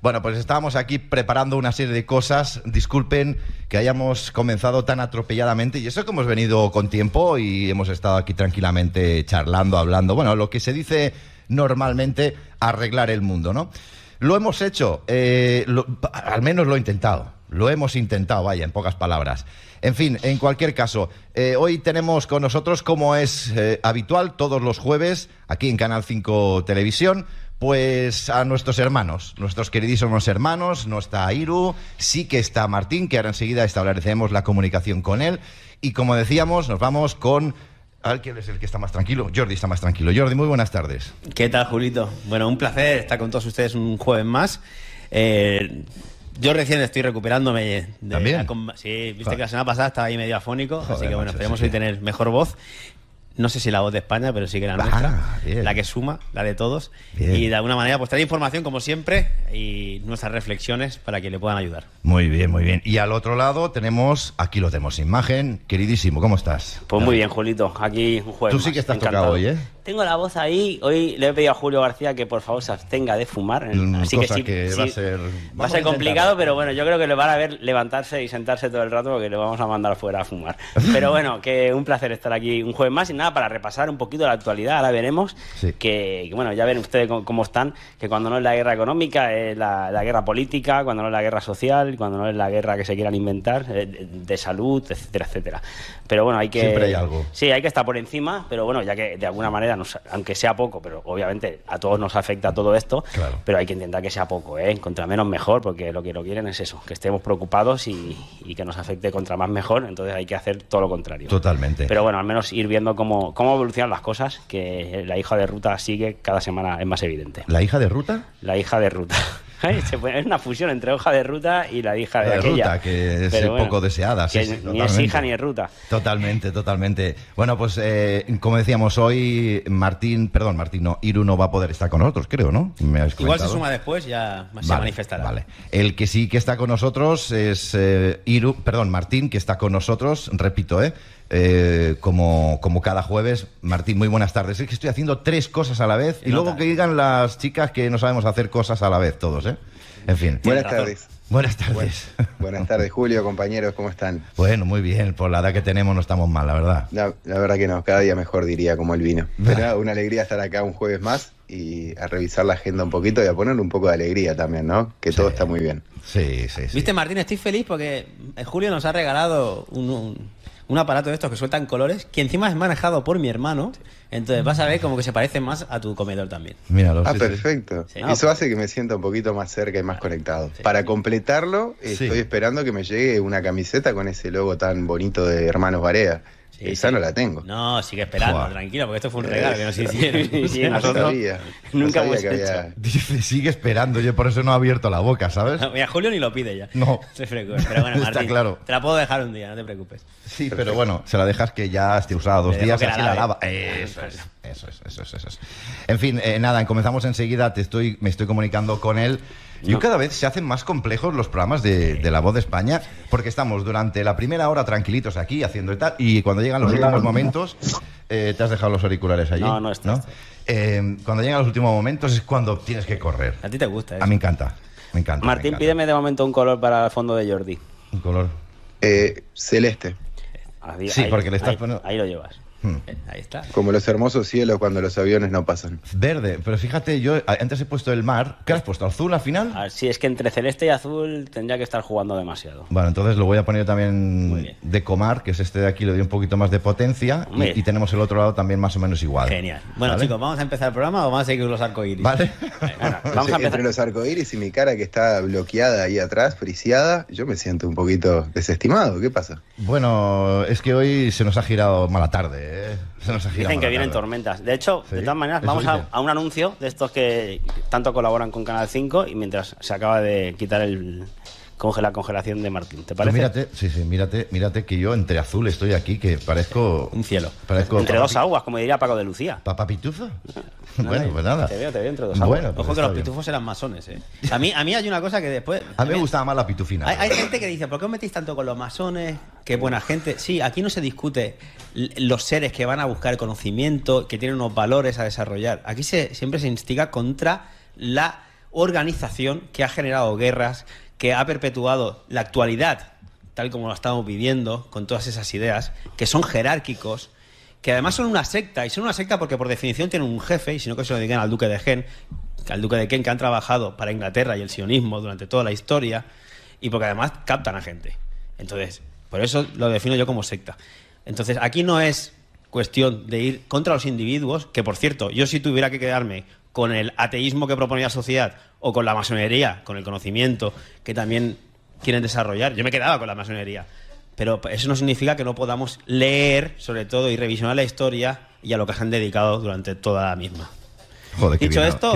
Bueno, pues estábamos aquí preparando una serie de cosas. Disculpen que hayamos comenzado tan atropelladamente y eso que hemos venido con tiempo y hemos estado aquí tranquilamente charlando, hablando. Bueno, lo que se dice normalmente, arreglar el mundo, ¿no? Lo hemos hecho, eh, al menos lo he intentado. Lo hemos intentado, vaya, en pocas palabras. En fin, en cualquier caso, eh, hoy tenemos con nosotros, como es eh, habitual, todos los jueves, aquí en Canal 5 Televisión, pues a nuestros hermanos, nuestros queridísimos hermanos, no está Iru, sí que está Martín, que ahora enseguida establecemos la comunicación con él. Y como decíamos, nos vamos con al que es el que está más tranquilo. Jordi está más tranquilo. Jordi, muy buenas tardes. ¿Qué tal, Julito? Bueno, un placer estar con todos ustedes un jueves más. Eh, yo recién estoy recuperándome. De La sí, viste que la semana pasada estaba ahí medio afónico, así que bueno, esperemos hoy tener mejor voz no sé si la voz de España, pero sí que la ah, nuestra, la que suma, la de todos. Y de alguna manera, pues traer información como siempre y nuestras reflexiones para que le puedan ayudar. Muy bien, muy bien. Y al otro lado tenemos, aquí lo tenemos, imagen, queridísimo, ¿cómo estás? Pues muy bien, Julito, aquí un jueves. Tú sí que estás tocado hoy, ¿eh? tengo la voz ahí. Hoy le he pedido a Julio García que por favor se abstenga de fumar. Mm, Así que, sí, va a ser, complicado, pero bueno, yo creo que le van a ver levantarse y sentarse todo el rato porque le vamos a mandar fuera a fumar. Pero bueno, que un placer estar aquí un jueves más y nada, para repasar un poquito la actualidad. Ahora veremos que, bueno, ya ven ustedes cómo están, que cuando no es la guerra económica, es la, la, guerra política, cuando no es la guerra social, cuando no es la guerra que se quieran inventar, eh, de salud, etcétera, etcétera. Pero bueno, hay que... Siempre hay algo. Sí, hay que estar por encima, pero bueno, ya que de alguna manera aunque sea poco, pero obviamente a todos nos afecta todo esto, pero hay que intentar que sea poco, ¿eh? contra menos mejor, porque lo que lo quieren es eso, que estemos preocupados y, y, que nos afecte contra más mejor, entonces hay que hacer todo lo contrario. Totalmente. Pero bueno, al menos ir viendo cómo, cómo evolucionan las cosas, que la hija de ruta sigue cada semana, es más evidente. ¿La hija de ruta? La hija de ruta es una fusión entre hoja de ruta y la hija de, la de ruta, que es poco deseada. Sí, ni es hija ni es ruta. Totalmente, totalmente. Bueno, pues eh, como decíamos hoy, Martín, perdón, Martín, no, Iru no va a poder estar con nosotros, creo, ¿no? Igual se suma después, ya se manifestará. Vale. El que sí que está con nosotros es eh, Iru, perdón, Martín, que está con nosotros, repito, ¿eh? Eh, como, como cada jueves. Martín, muy buenas tardes. Es que estoy haciendo tres cosas a la vez y, luego que digan las chicas que no sabemos hacer cosas a la vez todos, ¿eh? En fin. Buenas tardes. Buenas tardes. Buenas tardes, Julio, compañeros, ¿cómo están? Bueno, muy bien, por la edad que tenemos no estamos mal, la verdad. La, verdad que no, cada día mejor diría, como el vino. Pero una alegría estar acá un jueves más y a revisar la agenda un poquito y a ponerle un poco de alegría también, ¿no? Que todo está muy bien. Sí, sí, Viste, Martín, estoy feliz porque eh, Julio nos ha regalado un un aparato de estos que sueltan colores, que encima es manejado por mi hermano. Entonces vas a ver como que se parece más a tu comedor también. mira Ah, perfecto. Eso hace que me sienta un poquito más cerca y más ah, conectado. Para completarlo, estoy esperando que me llegue una camiseta con ese logo tan bonito de Hermanos Varea. Sí, Esa no la tengo. No, sigue esperando, tranquilo, porque esto fue un regalo que nos hicieron. sí, nunca no sabía Dice, sigue esperando, yo por eso no he abierto la boca, ¿sabes? mira, Julio ni lo pide ya. No. Te pero bueno, Martín, te la puedo dejar un día, no te preocupes. Sí, pero bueno, se la dejas que ya esté usada dos te días, así la, la lava. Eso es. Eso es, eso es, eso es. En fin, eh, nada, comenzamos enseguida, te estoy, me estoy comunicando con él. Y cada vez se hacen más complejos los programas de, La Voz de España, porque estamos durante la primera hora tranquilitos aquí haciendo tal, y cuando llegan los pues últimos momentos, eh, te has dejado los auriculares allí. No, no, está, eh, cuando llegan los últimos momentos es cuando tienes que correr. A ti te gusta, A mí me encanta. Me Martín, pídeme de momento un color para el fondo de Jordi. Un color. Eh, celeste. sí, porque le estás poniendo. Ahí lo llevas. Hmm. Eh, ahí está. Como los hermosos cielos cuando los aviones no pasan. Verde, pero fíjate, yo antes he puesto el mar. ¿Qué has puesto? ¿Azul al final? Ah, si es que entre celeste y azul tendría que estar jugando demasiado. Bueno, entonces lo voy a poner también de comar, que es este de aquí, le doy un poquito más de potencia. Y, tenemos el otro lado también más o menos igual. Genial. Bueno, chicos, ¿vamos a empezar el programa o vamos a seguir los arcoíris? Vale. vamos a empezar. Entre los arcoíris y mi cara que está bloqueada ahí atrás, frisiada yo me siento un poquito desestimado. ¿Qué pasa? Bueno, es que hoy se nos ha girado mala tarde. ¿eh? Dicen que vienen tormentas. De hecho, de todas maneras, vamos a, un anuncio de estos que tanto colaboran con Canal 5 y mientras se acaba de quitar el, la congelación de Martín. ¿Te pues parece? mírate, sí, sí, mírate, mírate que yo entre azul estoy aquí, que parezco. Un cielo. entre dos aguas, como diría Paco de Lucía. ¿Papá Pitufo? Ah, bueno, pues nada. Te veo, te veo entre dos aguas. Bueno, pues Ojo que los pitufos eran masones, ¿eh? A mí, a mí hay una cosa que después. A mí me gustaba más la pitufina. Hay, gente que dice, ¿por qué os metís tanto con los masones? Qué buena gente. Sí, aquí no se discute los seres que van a buscar conocimiento, que tienen unos valores a desarrollar. Aquí se, siempre se instiga contra la organización que ha generado guerras, que ha perpetuado la actualidad, tal como la estamos viviendo, con todas esas ideas, que son jerárquicos, que además son una secta, y son una secta porque por definición tienen un jefe, y si no que se lo digan al duque de Gen, al duque de Ken que han trabajado para Inglaterra y el sionismo durante toda la historia, y porque además captan a gente. Entonces, por eso lo defino yo como secta. Entonces, aquí no es cuestión de ir contra los individuos, que por cierto, yo si tuviera que quedarme con el ateísmo que proponía la sociedad o con la masonería, con el conocimiento que también quieren desarrollar. Yo me quedaba con la masonería. Pero eso no significa que no podamos leer, sobre todo, y revisionar la historia y a lo que se han dedicado durante toda la misma. Joder, qué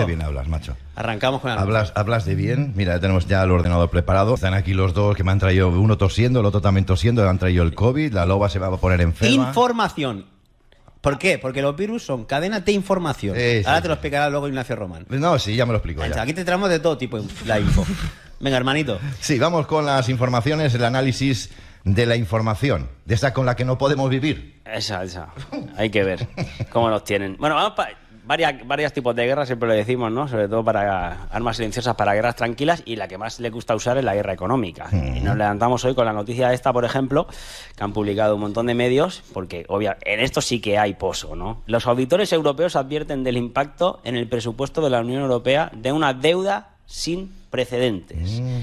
bien, hablas, macho. Arrancamos con la hablas, hablas de bien. Mira, tenemos ya el ordenador preparado. Están aquí los dos que me han traído, uno tosiendo, el otro también tosiendo, me han traído el COVID, la loba se va a poner enferma. Información ¿Por qué? Porque los virus son cadenas de información. Ahora te lo explicará luego Ignacio Román. No, sí, ya me lo explico. Aquí te traemos de todo tipo la info. Venga, hermanito. Sí, vamos con las informaciones, el análisis de la información, de esa con la que no podemos vivir. Esa, esa. Hay que ver cómo nos tienen. Bueno, vamos para varias, varios tipos de guerras, siempre lo decimos, ¿no? Sobre todo para armas silenciosas, para guerras tranquilas y la que más le gusta usar es la guerra económica. Y nos levantamos hoy con la noticia esta, por ejemplo, que han publicado un montón de medios, porque obvia, en esto sí que hay pozo, ¿no? Los auditores europeos advierten del impacto en el presupuesto de la Unión Europea de una deuda sin precedentes. Mm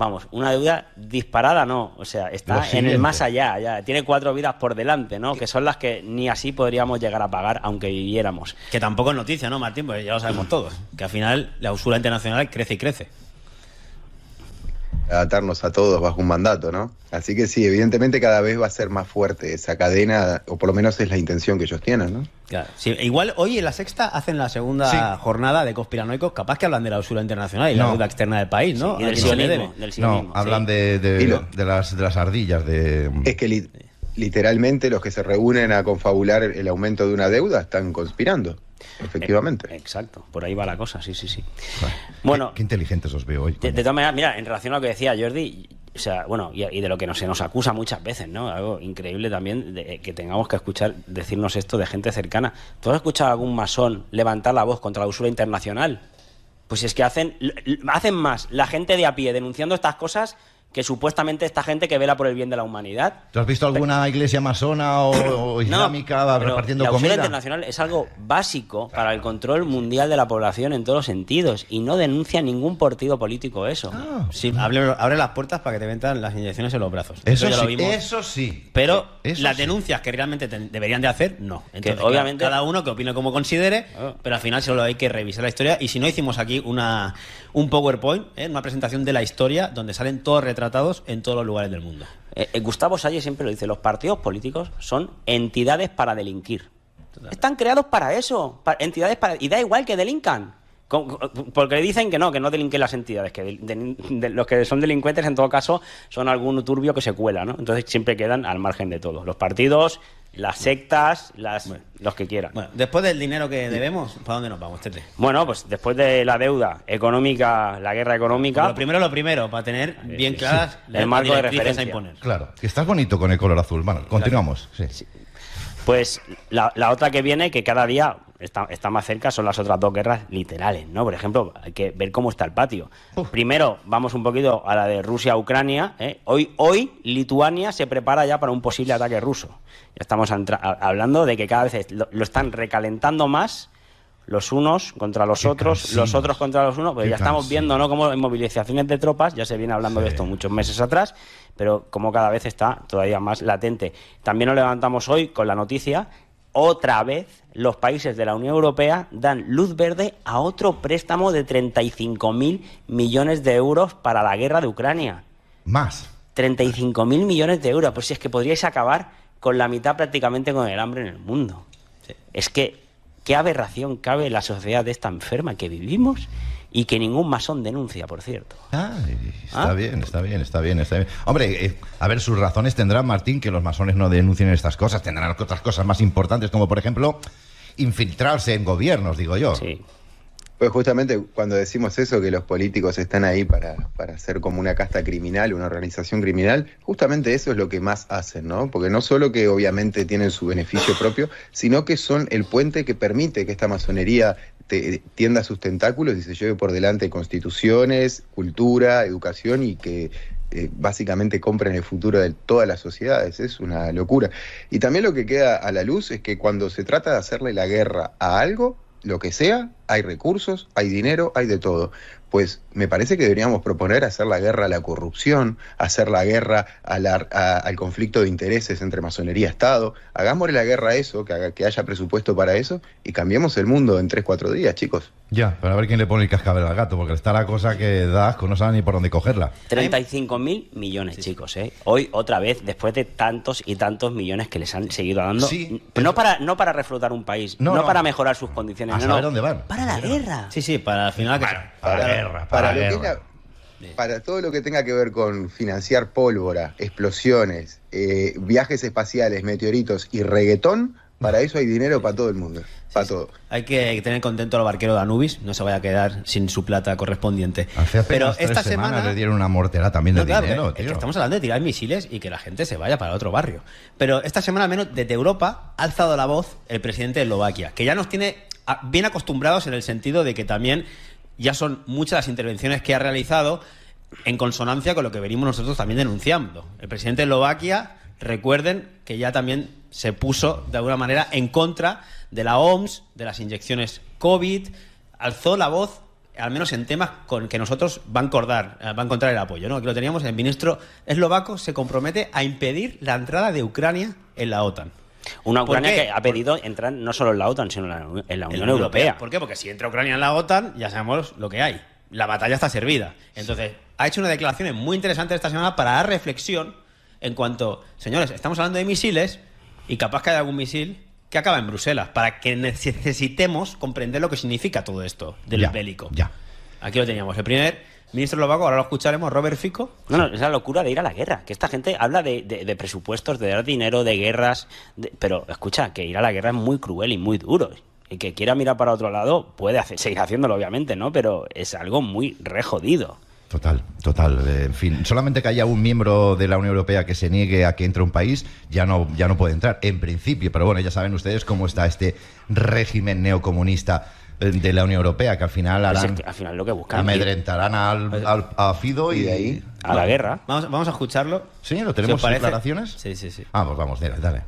vamos, una deuda disparada no, o sea, está en el más allá, ya tiene cuatro vidas por delante, ¿no? Que son las que ni así podríamos llegar a pagar aunque viviéramos. Que tampoco es noticia, ¿no, Martín? Pues ya lo sabemos todos, que al final la usura internacional crece y crece atarnos a todos bajo un mandato, ¿no? Así que sí, evidentemente cada vez va a ser más fuerte esa cadena, o por lo menos es la intención que ellos tienen, ¿no? igual hoy en la sexta hacen la segunda jornada de conspiranoicos, capaz que hablan de la usura internacional y la deuda externa del país, ¿no? y del sionismo, No, hablan de, de, de, las, ardillas. De... Es que literalmente los que se reúnen a confabular el aumento de una deuda están conspirando. Efectivamente. Eh, exacto, por ahí va la cosa, sí, sí, sí. Bueno, qué, inteligentes os veo hoy. De, todas maneras, mira, en relación a lo que decía Jordi, o sea, bueno, y, de lo que se nos acusa muchas veces, ¿no? Algo increíble también eh, que tengamos que escuchar decirnos esto de gente cercana. ¿Tú has escuchado algún masón levantar la voz contra la usura internacional? Pues es que hacen, hacen más la gente de a pie denunciando estas cosas que supuestamente esta gente que vela por el bien de la humanidad. ¿Tú has visto alguna iglesia masona o, islámica no, repartiendo la comida? La internacional es algo básico para el control mundial de la población en todos los sentidos y no denuncia ningún partido político eso. Ah. abre, las puertas para que te ventan las inyecciones en los brazos. Eso, sí, eso sí. Pero las denuncias que realmente deberían de hacer, no. que obviamente cada uno que opine como considere, pero al final solo hay que revisar la historia y si no hicimos aquí una un PowerPoint, ¿eh? una presentación de la historia donde salen todos retratados en todos los lugares del mundo. Eh, eh, Gustavo Salle siempre lo dice, los partidos políticos son entidades para delinquir. Están creados para eso, entidades para... Y da igual que delincan. Porque dicen que no, que no delinquen las entidades, que los que son delincuentes en todo caso son algún turbio que se cuela, ¿no? Entonces siempre quedan al margen de todo. Los partidos, las sectas, las, los que quieran. Bueno, después del dinero que debemos, ¿para dónde nos vamos, Tete? Bueno, pues después de la deuda económica, la guerra económica. Lo primero, lo primero, para tener bien claras las el marco de referencia a imponer. Claro, que está bonito con el color azul. Bueno, continuamos. Pues la, la, otra que viene, que cada día está, más cerca son las otras dos guerras literales, ¿no? Por ejemplo, hay que ver cómo está el patio. Primero, vamos un poquito a la de Rusia-Ucrania. ¿eh? Hoy, hoy, Lituania se prepara ya para un posible ataque ruso. Ya estamos hablando de que cada vez lo, están recalentando más los unos contra los otros, los otros contra los unos, pues ya estamos viendo, ¿no? Como en movilizaciones de tropas, ya se viene hablando de esto muchos meses atrás, pero como cada vez está todavía más latente. También nos levantamos hoy con la noticia otra vez los países de la Unión Europea dan luz verde a otro préstamo de 35.000 millones de euros para la guerra de Ucrania. Más. 35.000 millones de euros. Pues si es que podríais acabar con la mitad prácticamente con el hambre en el mundo. Es que qué aberración cabe en la sociedad de esta enferma que vivimos y que ningún masón denuncia, por cierto. Ah, está bien, está bien, está bien, está bien. Hombre, eh, a ver, sus razones tendrán, Martín, que los masones no denuncien estas cosas, tendrán otras cosas más importantes, como por ejemplo infiltrarse en gobiernos, digo yo. Sí. Pues justamente cuando decimos eso, que los políticos están ahí para, para ser como una casta criminal, una organización criminal, justamente eso es lo que más hacen, ¿no? Porque no solo que obviamente tienen su beneficio propio, sino que son el puente que permite que esta masonería tienda sus tentáculos y se lleve por delante constituciones, cultura, educación y que eh, básicamente compren el futuro de todas las sociedades. Es una locura. Y también lo que queda a la luz es que cuando se trata de hacerle la guerra a algo, lo que sea, hay recursos, hay dinero, hay de todo. Pues me parece que deberíamos proponer hacer la guerra a la corrupción, hacer la guerra al conflicto de intereses entre masonería y Estado. Hagámosle la guerra a eso, que, que haya presupuesto para eso y cambiemos el mundo en 3-4 días, chicos. Ya, para ver quién le pone el cascabel al gato, porque está la cosa que da asco, no sabe ni por dónde cogerla. 35 mil millones, chicos, ¿eh? Hoy, otra vez, después de tantos y tantos millones que les han seguido dando. no para, no para reflotar un país, no, para mejorar sus condiciones, dónde Para la guerra. Sí, sí, para al final. Para, para, la guerra para, todo lo que tenga que ver con financiar pólvora, explosiones, eh, viajes espaciales, meteoritos y reggaetón, para eso hay dinero para todo el mundo, para todo. Hay que tener contento al barquero de Anubis, no se vaya a quedar sin su plata correspondiente. Ah, Pero esta semana le dieron una mortera también de dinero. estamos hablando de tirar misiles y que la gente se vaya para otro barrio. Pero esta semana al menos desde Europa ha alzado la voz el presidente de Eslovaquia, que ya nos tiene bien acostumbrados en el sentido de que también ya son muchas las intervenciones que ha realizado en consonancia con lo que venimos nosotros también denunciando. El presidente de Eslovaquia, recuerden que ya también se puso de alguna manera en contra de la OMS, de las inyecciones COVID, alzó la voz al menos en temas con que nosotros van a acordar, eh, a encontrar el apoyo, ¿no? Aquí lo teníamos, el ministro eslovaco se compromete a impedir la entrada de Ucrania en la OTAN. Una Ucrania que ha pedido entrar no solo en la OTAN, sino en la, Unión, Europea. ¿Por qué? Porque si entra Ucrania en la OTAN, ya sabemos lo que hay. La batalla está servida. Entonces, ha hecho unas declaraciones muy interesantes esta semana para dar reflexión en cuanto, señores, estamos hablando de misiles y capaz que haya algún misil que acaba en Bruselas, para que necesitemos comprender lo que significa todo esto del bélico. Ya. Aquí lo teníamos. El primer ministro Lobago, ahora lo escucharemos, Robert Fico. No, no, es la locura de ir a la guerra, que esta gente habla de, presupuestos, de dar dinero, de guerras, pero escucha, que ir a la guerra es muy cruel y muy duro. Y que quiera mirar para otro lado puede hacer, seguir haciéndolo, obviamente, ¿no? Pero es algo muy rejodido. Total, total. Eh, en fin, solamente que haya un miembro de la Unión Europea que se niegue a que entre un país, ya no, ya no puede entrar, en principio. Pero bueno, ya saben ustedes cómo está este régimen neocomunista de la Unión Europea, que al final pues al final lo que buscan, amedrentarán al, al, a Fido y de ahí... A la guerra. Vamos, vamos a escucharlo. señor ¿Lo tenemos declaraciones? Sí, sí, sí. Vamos, ah, pues vamos, dale, dale.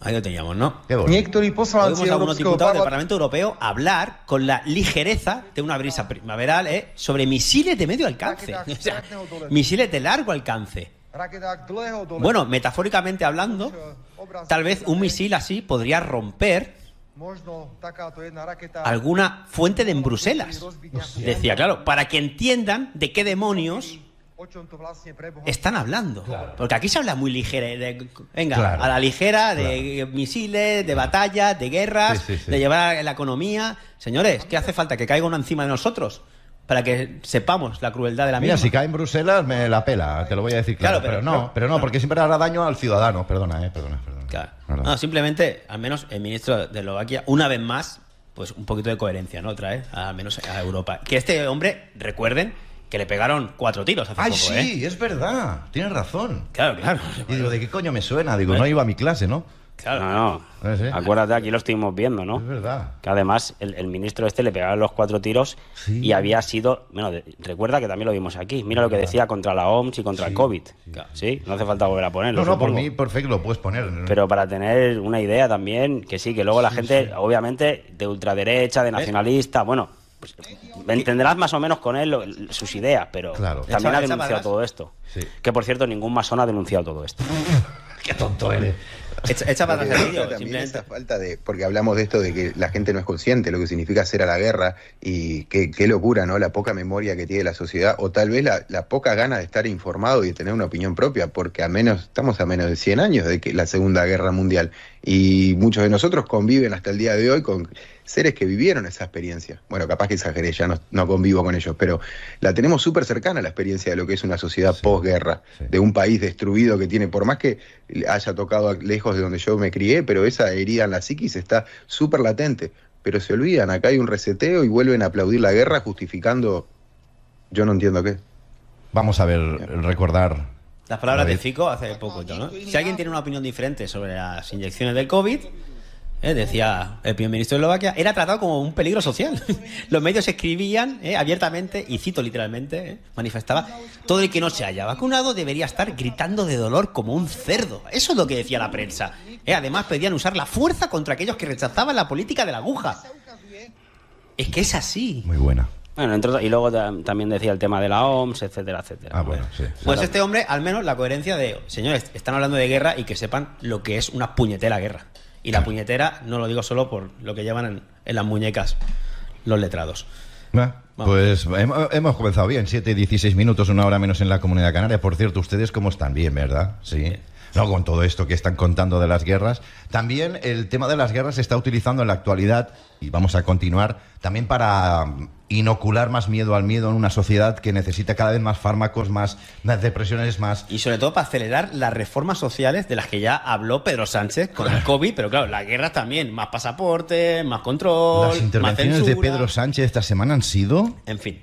Ahí lo teníamos, ¿no? Qué Vimos a algunos diputados del Parlamento Europeo hablar con la ligereza de una brisa primaveral ¿eh? sobre misiles de medio alcance. misiles de largo alcance. Bueno, metafóricamente hablando, tal vez un misil así podría romper alguna fuente de en Bruselas. Decía, claro, para que entiendan de qué demonios están hablando. Porque aquí se habla muy ligera. venga, a la ligera de misiles, de batallas, de guerras, de llevar la economía. Señores, ¿qué hace falta? ¿Que caiga uno encima de nosotros? Para que sepamos la crueldad de la misma. Mira, si cae en Bruselas, me la pela, te lo voy a decir claro. pero, no, pero no, porque siempre hará daño al ciudadano. Perdona, eh, perdona, perdona. No, simplemente, al menos el ministro de Eslovaquia, una vez más, pues un poquito de coherencia, ¿no? Trae al menos a Europa. Que este hombre, recuerden, que le pegaron cuatro tiros hace Ay, sí, ¿eh? es verdad. Tienes razón. Claro, claro. Y digo, ¿de qué coño me suena? Digo, no iba a mi clase, ¿no? No, no. Eh, Acuérdate, aquí lo estuvimos viendo, ¿no? Es verdad. Que además el, ministro este le pegaba los cuatro tiros y había sido. Bueno, recuerda que también lo vimos aquí. Mira lo que decía contra la OMS y contra el COVID. Sí. no hace falta volver a ponerlo. No, no, por mí, perfecto, lo puedes poner. Pero para tener una idea también, que sí, que luego la gente, obviamente, de ultraderecha, de ¿Eh? nacionalista, bueno, pues, entenderás más o menos con él sus ideas, pero también ha denunciado todo esto. Que por cierto, ningún masón ha denunciado todo esto. Qué tonto eres falta de, porque hablamos de esto de que la gente no es consciente, lo que significa hacer a la guerra y qué, locura, ¿no? La poca memoria que tiene la sociedad o tal vez la, poca gana de estar informado y de tener una opinión propia, porque a menos, estamos a menos de 100 años de que la Segunda Guerra Mundial y muchos de nosotros conviven hasta el día de hoy con seres que vivieron esa experiencia. Bueno, capaz que exageré, ya no, convivo con ellos, pero la tenemos súper cercana a la experiencia de lo que es una sociedad posguerra, de un país destruido que tiene, por más que haya tocado lejos de donde yo me crié, pero esa herida en la psiquis está súper latente. Pero se olvidan, acá hay un reseteo y vuelven a aplaudir la guerra justificando, yo no entiendo qué. Vamos a ver, recordar las palabras de Fico hace poco, ¿no? Si alguien tiene una opinión diferente sobre las inyecciones del COVID, eh, decía el primer ministro de Eslovaquia, era tratado como un peligro social. Los medios escribían eh, abiertamente, y cito literalmente, eh, manifestaba, todo el que no se haya vacunado debería estar gritando de dolor como un cerdo. Eso es lo que decía la prensa. además pedían usar la fuerza contra aquellos que rechazaban la política de la aguja. Es que es así. Muy buena. Bueno, y luego también decía el tema de la OMS, etcétera, etcétera. Ah, pues este hombre, al menos la coherencia de, señores, están hablando de guerra y que sepan lo que es una puñetera guerra. Y la ah. puñetera, no lo digo solo por lo que llevan en, las muñecas los letrados. Ah, pues hemos comenzado bien, 7 y 16 minutos, una hora menos en la comunidad canaria. Por cierto, ¿ustedes cómo están? Bien, ¿verdad? Sí. ¿no? con todo esto que están contando de las guerras. También el tema de las guerras se está utilizando en la actualidad, y vamos a continuar, también para mm, inocular más miedo al miedo en una sociedad que necesita cada vez más fármacos, más, depresiones, más... Y sobre todo para acelerar las reformas sociales de las que ya habló Pedro Sánchez con el COVID, pero claro, las guerras también, más pasaporte, más control. Las intervenciones de Pedro Sánchez esta semana han sido... En fin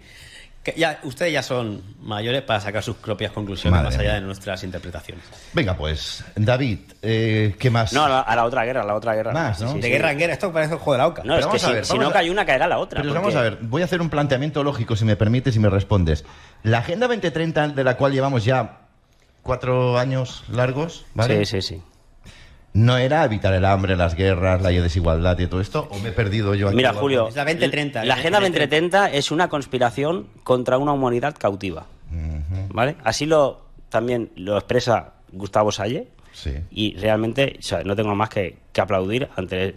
ustedes ya son mayores para sacar sus propias conclusiones más allá de nuestras interpretaciones. Venga, pues, David, eh, ¿qué más? No, a la, otra guerra, a la otra guerra. de guerra en guerra, esto parece el juego de la oca. No, Pero vamos a si, ver, si no cae una, caerá la otra. Pero vamos a ver, voy a hacer un planteamiento lógico, si me permites y me respondes. La Agenda 2030, de la cual llevamos ya cuatro años largos, ¿vale? Sí, sí, sí no era evitar el hambre, las guerras, la desigualdad y todo esto, o me he perdido yo aquí. Mira, Julio, la 2030. ¿eh? La Agenda 2030 es una conspiración contra una humanidad cautiva. ¿Vale? Así lo también lo expresa Gustavo Salle. Sí. Y realmente, no tengo más que, aplaudir ante,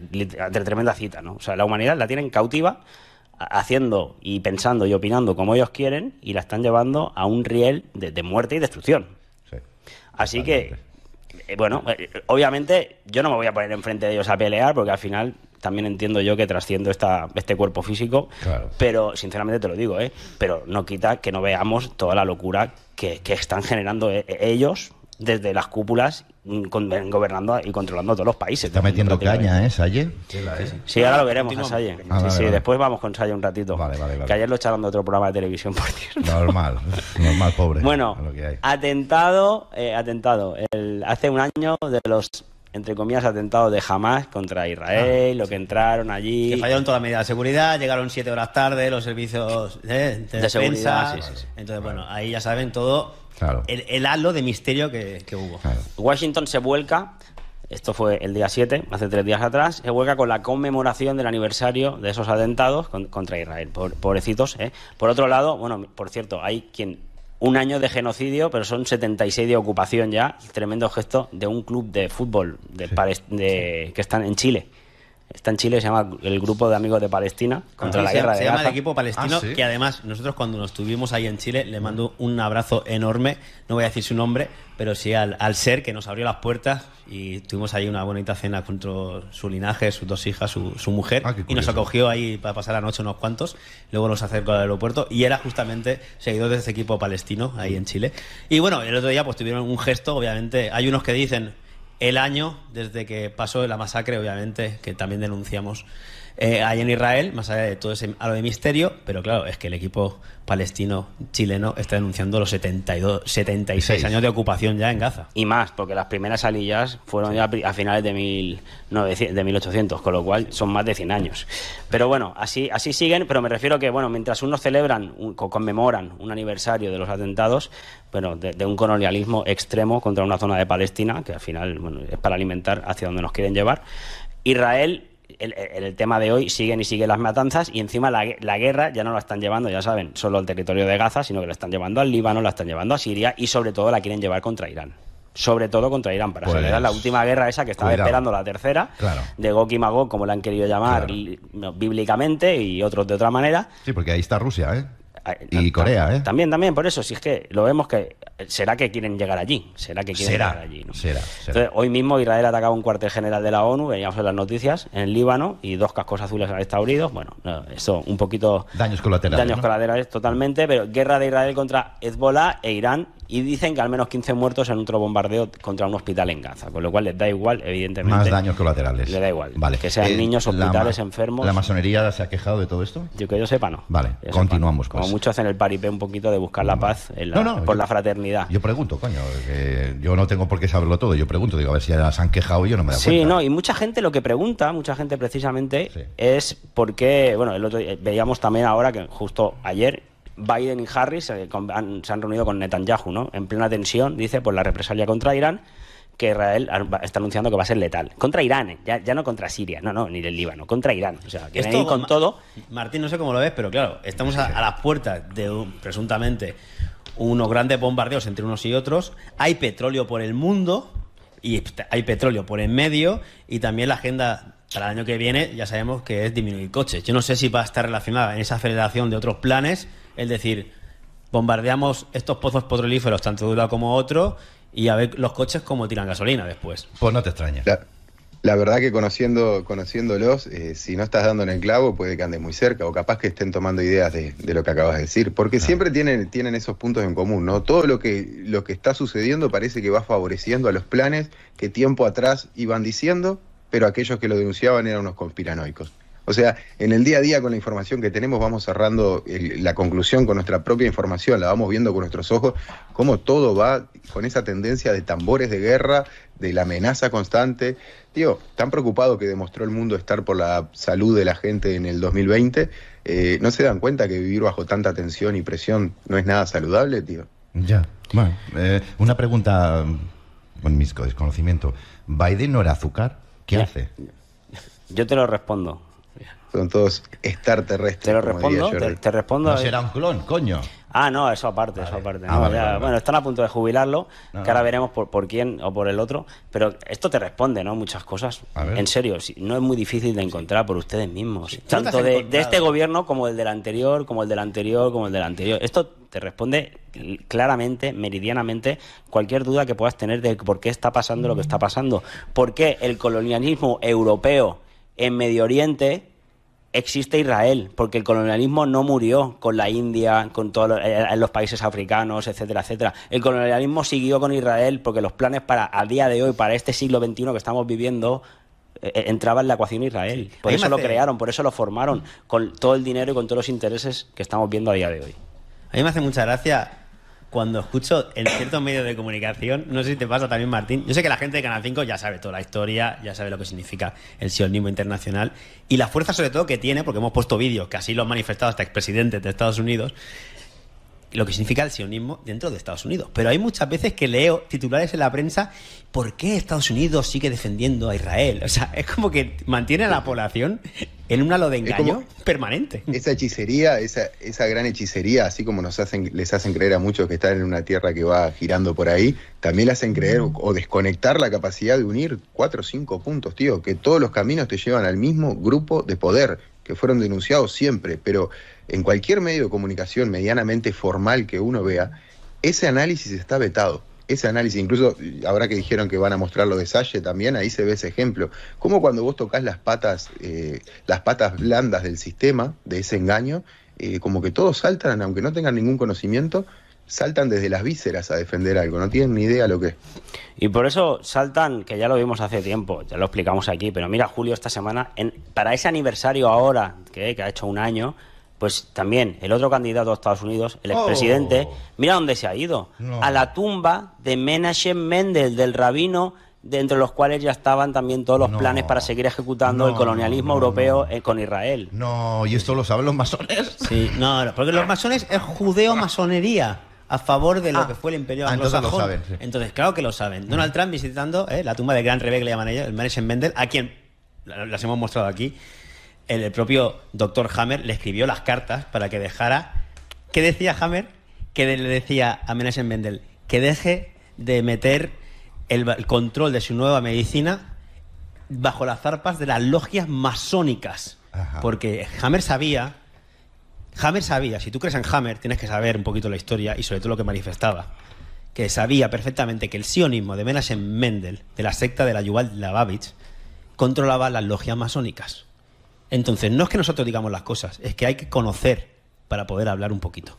tremenda cita, ¿no? O sea, la humanidad la tienen cautiva haciendo y pensando y opinando como ellos quieren y la están llevando a un riel de, muerte y destrucción. Así que eh, bueno, eh, obviamente yo no me voy a poner enfrente de ellos a pelear porque al final también entiendo yo que trasciendo este cuerpo físico, pero sinceramente te lo digo, ¿eh? pero no quita que no veamos toda la locura que están generando eh, ellos desde las cúpulas Mm, gobernando y controlando todos los países. Está metiendo caña, ¿eh, Salle? Sí, ahora lo veremos a Salle. Ah, sí, después vamos con Salle un ratito. Vale, vale, Que ayer lo echaron de otro programa de televisión, por cierto. Normal, normal, pobre. Bueno, atentado, eh, atentado. El, hace un año de los entre comillas, atentados de Hamas contra Israel, ah, lo que entraron allí. Que fallaron todas las medidas de seguridad, llegaron siete horas tarde los servicios eh, de, Seguridad, Entonces, bueno, ahí ya saben todo el, halo de misterio que, hubo. Washington se vuelca, esto fue el día 7, hace tres días atrás, se vuelca con la conmemoración del aniversario de esos atentados contra Israel. Pobrecitos, ¿eh? Por otro lado, bueno, por cierto, hay quien un año de genocidio, pero son 76 de ocupación ya. Tremendo gesto de un club de fútbol que están en Chile. Está en Chile, se llama el Grupo de Amigos de Palestina contra ah, la Guerra de Gaza. Se llama el equipo palestino, ah, que además nosotros cuando nos tuvimos ahí en Chile le mando un abrazo enorme, no voy a decir su nombre, pero sí al, ser que nos abrió las puertas y tuvimos ahí una bonita cena contra su linaje, sus dos hijas, su, mujer, ah, y nos acogió ahí para pasar la noche unos cuantos, luego nos acercó al aeropuerto y era justamente seguidor de ese equipo palestino ahí en Chile. Y bueno, el otro día pues tuvieron un gesto, obviamente, hay unos que dicen, el año desde que pasó la masacre, obviamente, que también denunciamos hay eh, en Israel, más allá de todo ese lo de misterio, pero claro, es que el equipo palestino chileno está denunciando los 72, 76 años de ocupación ya en Gaza. Y más, porque las primeras alillas fueron ya a finales de, de 1800, con lo cual son más de 100 años. Pero bueno, así, así siguen, pero me refiero que, bueno, mientras unos celebran, conmemoran un aniversario de los atentados, bueno, de, un colonialismo extremo contra una zona de Palestina, que al final es para alimentar hacia donde nos quieren llevar, Israel el, tema de hoy siguen y siguen las matanzas y encima la, guerra ya no la están llevando, ya saben, solo al territorio de Gaza, sino que la están llevando al Líbano, la están llevando a Siria y sobre todo la quieren llevar contra Irán. Sobre todo contra Irán, para pues, la última guerra esa que estaba esperando la tercera, de Gok y como la han querido llamar bíblicamente y otros de otra manera. Sí, porque ahí está Rusia, ¿eh? Ah, y Corea, ¿eh? También, también, por eso, si es que lo vemos que será que quieren llegar allí, será que quieren llegar allí. hoy mismo Israel ha atacado un cuartel general de la ONU, veíamos en las noticias, en Líbano, y dos cascos azules han estado heridos. Bueno, eso, un poquito... Daños colaterales. Daños colaterales totalmente, pero guerra de Israel contra Hezbollah e Irán y dicen que al menos 15 muertos en otro bombardeo contra un hospital en Gaza, con lo cual les da igual, evidentemente. Más daños colaterales. Les da igual. Vale. Que sean eh, niños, hospitales, enfermos. ¿La masonería se ha quejado de todo esto? Yo que yo sepa, no. Vale, continuamos. Como pues. muchos hacen el paripé un poquito de buscar la paz en por la fraternidad. Yo pregunto, coño, yo no tengo por qué saberlo todo, yo pregunto, digo, a ver si ya se han quejado yo no me da sí, Sí, no, y mucha gente lo que pregunta, mucha gente precisamente, es por qué, bueno, el otro, veíamos también ahora que justo ayer Biden y Harris eh, se han reunido con Netanyahu, ¿no? En plena tensión, dice, por la represalia contra Irán, que Israel está anunciando que va a ser letal. Contra Irán, eh, ya, no contra Siria, no, no, ni del Líbano, contra Irán. O sea, que Esto, con todo. Martín, no sé cómo lo ves, pero claro, estamos a, las puertas de, presuntamente, unos grandes bombardeos entre unos y otros. Hay petróleo por el mundo y hay petróleo por en medio y también la agenda para el año que viene ya sabemos que es disminuir coches. Yo no sé si va a estar relacionada en esa aceleración de otros planes es decir, bombardeamos estos pozos petrolíferos, tanto de un lado como otro, y a ver los coches como tiran gasolina después. Pues no te extrañas. La, verdad que conociendo, conociéndolos, eh, si no estás dando en el clavo, puede que andes muy cerca, o capaz que estén tomando ideas de, lo que acabas de decir, porque siempre tienen, tienen esos puntos en común, ¿no? Todo lo que, lo que está sucediendo parece que va favoreciendo a los planes que tiempo atrás iban diciendo, pero aquellos que lo denunciaban eran unos conspiranoicos. O sea, en el día a día con la información que tenemos vamos cerrando la conclusión con nuestra propia información, la vamos viendo con nuestros ojos, cómo todo va con esa tendencia de tambores de guerra, de la amenaza constante. tío, tan preocupado que demostró el mundo estar por la salud de la gente en el 2020, eh, ¿no se dan cuenta que vivir bajo tanta tensión y presión no es nada saludable, tío? Ya, bueno, eh, una pregunta con mis desconocimiento. ¿Biden no era azúcar? ¿Qué hace? Yo te lo respondo. Son todos extraterrestres. Te respondo, te, respondo. será un clon, coño. Ah, no, eso aparte, eso aparte. Ah, bueno, están a punto de jubilarlo, que ahora veremos por, quién o por el otro, pero esto te responde, ¿no? Muchas cosas. En serio, no es muy difícil de encontrar por ustedes mismos. Tanto de, de, este gobierno como el del anterior, como el del anterior, como el del anterior. Esto te responde claramente, meridianamente, cualquier duda que puedas tener de por qué está pasando lo que está pasando. ¿Por qué el colonialismo europeo en Medio Oriente existe Israel, porque el colonialismo no murió con la India, con todos eh, eh, los, países africanos, etcétera, etcétera. El colonialismo siguió con Israel porque los planes para a día de hoy, para este siglo XXI que estamos viviendo, entraban eh, entraba en la ecuación Israel. Por eso lo crearon, por eso lo formaron, con todo el dinero y con todos los intereses que estamos viendo a día de hoy. A mí me hace mucha gracia cuando escucho en ciertos medios de comunicación, no sé si te pasa también, Martín, yo sé que la gente de Canal 5 ya sabe toda la historia, ya sabe lo que significa el sionismo internacional y la fuerza sobre todo que tiene, porque hemos puesto vídeos que así lo han manifestado hasta expresidentes de Estados Unidos, lo que significa el sionismo dentro de Estados Unidos. Pero hay muchas veces que leo titulares en la prensa, ¿por qué Estados Unidos sigue defendiendo a Israel? O sea, es como que mantiene a la población en un halo de engaño permanente. Esa hechicería, esa, esa gran hechicería, así como nos hacen, les hacen creer a muchos que están en una tierra que va girando por ahí, también le hacen creer mm. o desconectar la capacidad de unir cuatro o cinco puntos, tío, que todos los caminos te llevan al mismo grupo de poder, que fueron denunciados siempre, pero en cualquier medio de comunicación medianamente formal que uno vea, ese análisis está vetado. Ese análisis, incluso ahora que dijeron que van a mostrar lo de Salle también, ahí se ve ese ejemplo. Como cuando vos tocas las patas, eh, las patas blandas del sistema, de ese engaño, eh, como que todos saltan, aunque no tengan ningún conocimiento, saltan desde las vísceras a defender algo, no tienen ni idea lo que es. Y por eso saltan, que ya lo vimos hace tiempo, ya lo explicamos aquí, pero mira Julio esta semana, en, para ese aniversario ahora, que ha hecho un año, pues también el otro candidato a Estados Unidos, el expresidente, oh. mira dónde se ha ido, a la tumba de Menachem Mendel, del rabino, de los cuales ya estaban también todos los planes para seguir ejecutando el colonialismo europeo eh, con Israel. No, ¿y esto lo saben los masones? Sí, no, porque los masones es judeo-masonería a favor de lo ah. que fue el imperio ah, Entonces, entonces, claro que lo saben. Donald Trump visitando eh, la tumba de Gran Rebbe, le llaman ellos, el Menachem Mendel, a quien las hemos mostrado aquí, el, propio doctor Hammer le escribió las cartas para que dejara. ¿Qué decía Hammer? Que le decía a Menachem Mendel que deje de meter el, control de su nueva medicina bajo las zarpas de las logias masónicas. Porque Hammer sabía, Hammer sabía, si tú crees en Hammer, tienes que saber un poquito la historia y sobre todo lo que manifestaba. Que sabía perfectamente que el sionismo de Menachem Mendel, de la secta de la Yuval Lavavich, controlaba las logias masónicas. Entonces, no es que nosotros digamos las cosas, es que hay que conocer para poder hablar un poquito.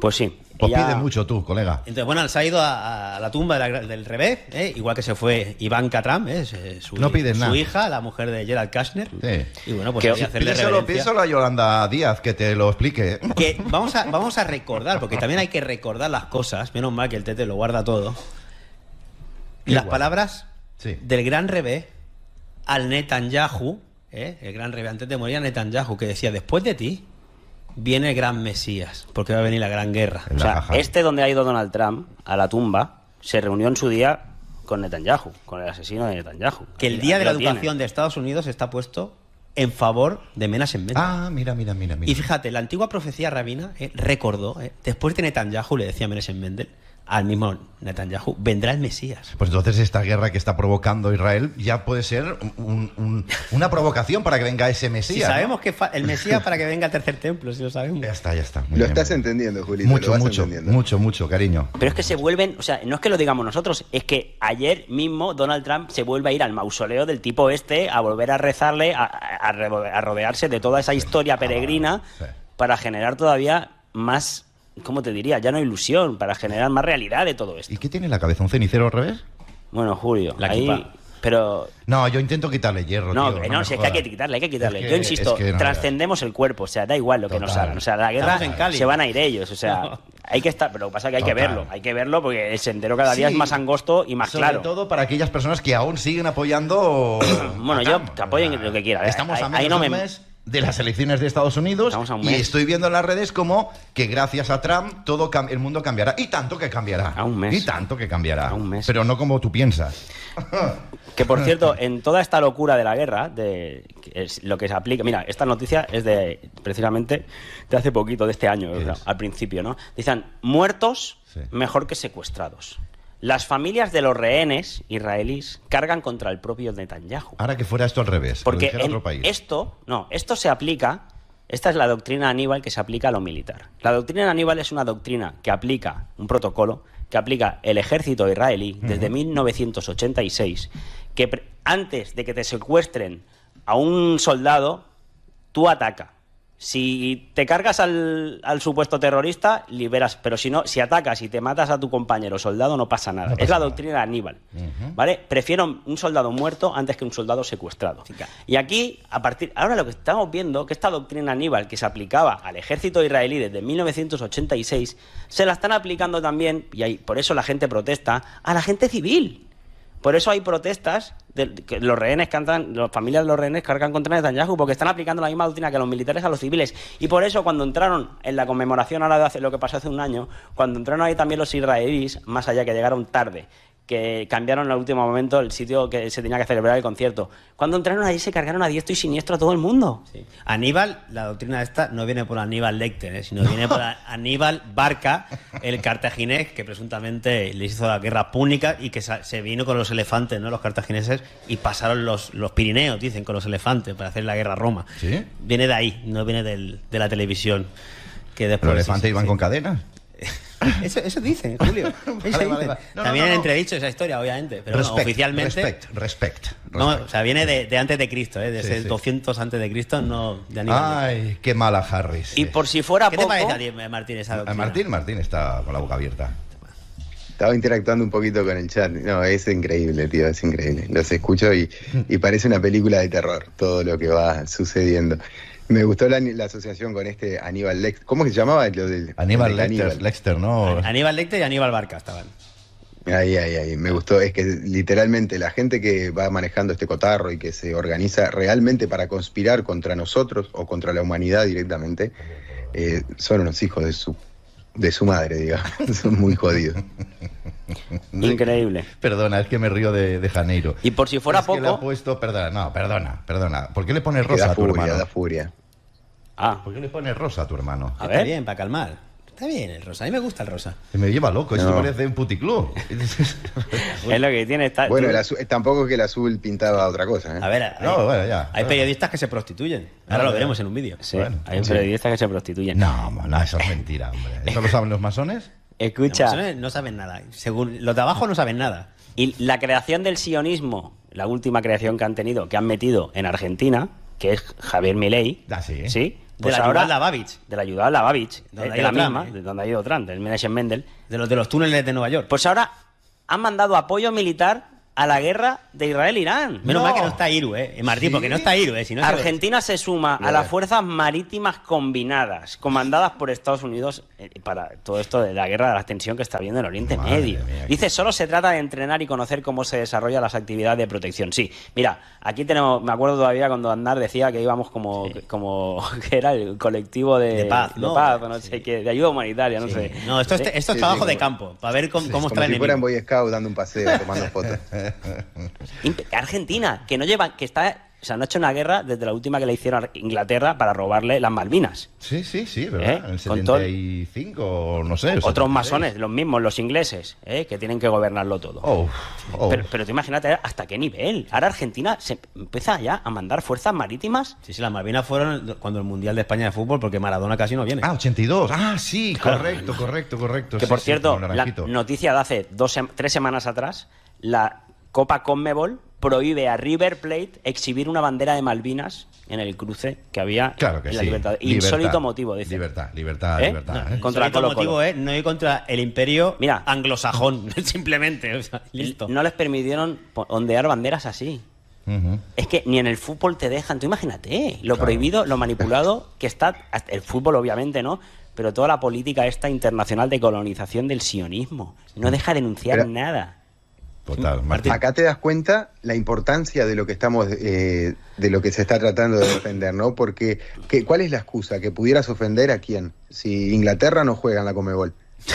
Pues sí. Pues pide mucho tú, colega. Entonces, bueno, se ha ido a, la tumba del revés, ¿eh? igual que se fue Iván Catram, ¿eh? su, su hija, la mujer de Gerald Kashner. Sí. Y bueno, pues que, hacerle lo pienso a Yolanda Díaz, que te lo explique. ¿eh? Que vamos a, vamos a recordar, porque también hay que recordar las cosas, menos mal que el Tete lo guarda todo. Las palabras del gran revés al Netanyahu ¿Eh? el gran rey, de morir Netanyahu, que decía, después de ti viene el gran Mesías, porque va a venir la gran guerra. O sea, este donde ha ido Donald Trump, a la tumba, se reunió en su día con Netanyahu, con el asesino de Netanyahu. Que el día de la educación de Estados Unidos está puesto en favor de menas en Ah, mira, mira, mira, Y fíjate, la antigua profecía rabina eh, recordó, eh, después de Netanyahu le decía Menas en Mendel, al mismo Netanyahu, vendrá el Mesías. Pues entonces esta guerra que está provocando Israel ya puede ser una provocación para que venga ese Mesías. Si sabemos que el Mesías para que venga el tercer templo, si lo sabemos. Ya está, ya está. lo estás entendiendo, Julián. Mucho, mucho, mucho, mucho, cariño. Pero es que se vuelven, o sea, no es que lo digamos nosotros, es que ayer mismo Donald Trump se vuelve a ir al mausoleo del tipo este a volver a rezarle, a, rodearse de toda esa historia peregrina para generar todavía más ¿cómo te diría? Ya no hay ilusión para generar más realidad de todo esto. ¿Y qué tiene en la cabeza? ¿Un cenicero al revés? Bueno, Julio, ahí... Pero... No, yo intento quitarle hierro. No, tío, no, si es que hay que quitarle, hay que quitarle. yo insisto, trascendemos el cuerpo, o sea, da igual lo que nos hagan. O sea, la guerra se van a ir ellos, o sea, hay que estar, pero lo pasa que hay que verlo, hay que verlo porque el sendero cada día es más angosto y más claro. Sobre todo para aquellas personas que aún siguen apoyando. bueno, yo apoyen lo que quieran. Estamos a menos ahí no de las elecciones de Estados Unidos y estoy viendo en las redes como que gracias a Trump todo el mundo cambiará y tanto que cambiará. un mes. Y tanto que cambiará. Pero no como tú piensas. que por cierto, en toda esta locura de la guerra, de lo que se aplica, mira, esta noticia es de precisamente de hace poquito de este año, al principio, ¿no? Dicen muertos mejor que secuestrados. Las familias de los rehenes israelíes cargan contra el propio Netanyahu. Ahora que fuera esto al revés, porque en otro país. esto, no, esto se aplica. Esta es la doctrina Aníbal que se aplica a lo militar. La doctrina Aníbal es una doctrina que aplica un protocolo que aplica el ejército israelí desde 1986, que antes de que te secuestren a un soldado, tú atacas. Si te cargas al, supuesto terrorista, liberas. Pero si no, si atacas y te matas a tu compañero soldado, no pasa nada. es la doctrina de Aníbal. ¿Vale? Prefiero un soldado muerto antes que un soldado secuestrado. Y aquí, a partir. Ahora lo que estamos viendo que esta doctrina Aníbal que se aplicaba al ejército israelí desde 1986, se la están aplicando también, y por eso la gente protesta, a la gente civil. Por eso hay protestas, de, que los rehenes cantan, las familias de los rehenes cargan contra Netanyahu, porque están aplicando la misma doctrina que los militares a los civiles. Y por eso cuando entraron en la conmemoración ahora de hace, lo que pasó hace un año, cuando entraron ahí también los israelíes, más allá que llegaron tarde, que cambiaron al último momento el sitio que se tenía que celebrar el concierto. Cuando entraron ahí se cargaron a diestro y siniestro a todo el mundo. Aníbal, la doctrina esta no viene por Aníbal Lecter, ¿eh? sino viene por Aníbal Barca, el cartaginés que presuntamente les hizo la guerra púnica y que se vino con los elefantes, ¿no? Los cartagineses y pasaron los, los Pirineos, dicen, con los elefantes para hacer la guerra a Roma. Viene de ahí, no viene de la televisión. ¿Los elefantes iban con cadenas? Eso, eso Julio. También no, entredicho esa historia, obviamente. Pero respect, oficialmente. Respect, respect, o sea, viene de, antes de Cristo, ¿eh? desde 200 antes de Cristo, no de Ay, qué mala Harris. Y por si fuera poco. Martín esa Martín, Martín está con la boca abierta. Estaba interactuando un poquito con el chat. No, es increíble, tío, es increíble. Los escucho y, y parece una película de terror, todo lo que va sucediendo. Me gustó la, asociación con este Aníbal Lex, ¿Cómo se llamaba? Aníbal, Lecter, Lexter, ¿no? Aníbal Lecter y Aníbal Barca estaban. Ahí, ahí, ahí. Me gustó. Es que literalmente la gente que va manejando este cotarro y que se organiza realmente para conspirar contra nosotros o contra la humanidad directamente, eh, son unos hijos de su de su madre, digamos. Son muy jodidos. Increíble. Perdona, es que me río de, Janeiro. Y por si fuera poco. puesto, perdona, no, perdona, perdona. ¿Por qué le pones rosa a tu furia, hermano? Da furia. Ah. ¿Por qué le pones rosa a tu hermano? Está bien, para calmar. Está bien el rosa, a mí me gusta el rosa. Me lleva loco, esto no. parece un puticlub. es lo que tiene. bueno, el tampoco es que el azul pintaba otra cosa. ¿eh? A ver, hay, no, ya, hay periodistas que se prostituyen. Ah, Ahora lo veremos en un vídeo. hay periodistas que se prostituyen. No, no, eso es mentira, hombre. ¿Eso lo saben los masones? Escucha. Los masones no saben nada. Según los de abajo no saben nada. Y la creación del sionismo, la última creación que han tenido, que han metido en Argentina, que es Javier Milei. Ah, sí. ¿sí? Pues de la ayuda a Babich. De la ayuda la Babich. de, la misma, de donde ha ido Trump, del Mendel. De los de los túneles de Nueva York. Pues ahora han mandado apoyo militar a la guerra de Israel-Irán. E Menos mal que no está Iru, eh. ¿eh? Martín, porque no está Iru, ¿eh? Argentina se, suma a las fuerzas marítimas combinadas, comandadas por Estados Unidos eh, para todo esto de la guerra de la tensión que está habiendo en Oriente Medio. Dice, solo se trata de entrenar y conocer cómo se desarrollan las actividades de protección. Sí, mira, aquí tenemos, me acuerdo todavía cuando Andar decía que íbamos como, como que era el colectivo de, de paz, de de ayuda humanitaria, no sé. No, esto es, esto es trabajo de campo, para ver cómo, está como el si Fuera en Boy Scout dando un paseo, tomando fotos. Argentina, que no llevan que está o sea, no hecho una guerra desde la última que le hicieron a Inglaterra para robarle las Malvinas. Sí, sí, sí, ¿verdad? ¿Eh? En el 75, no sé. Otros masones, los mismos, los ingleses, ¿eh? que tienen que gobernarlo todo. Oh, oh. Pero, pero tú imagínate hasta qué nivel. Ahora Argentina se empieza ya a mandar fuerzas marítimas. Sí, sí, las Malvinas fueron cuando el Mundial de España de Fútbol, porque Maradona casi no viene. Ah, 82. Ah, sí, correcto, correcto, correcto. Que por cierto, la noticia de hace dos, tres semanas atrás, la Copa Conmebol prohíbe a River Plate exhibir una bandera de Malvinas en el cruce que había claro que libertad. Insólito motivo, dice. Libertad, libertad, ¿Eh? libertad. ¿eh? Contra motivo ¿eh? no hay contra el imperio Mira, anglosajón, simplemente. No les permitieron ondear banderas así. Es que ni en el fútbol te dejan. Tú imagínate lo prohibido, lo manipulado que está. El fútbol, obviamente, ¿no? Pero toda la política esta internacional de colonización del sionismo. No deja denunciar nada. Acá te das cuenta la importancia de lo que estamos, eh, de lo que se está tratando de defender, ¿no? Porque, ¿cuál es la excusa? ¿Que pudieras ofender a quién? Si Inglaterra no juega en la Comebol,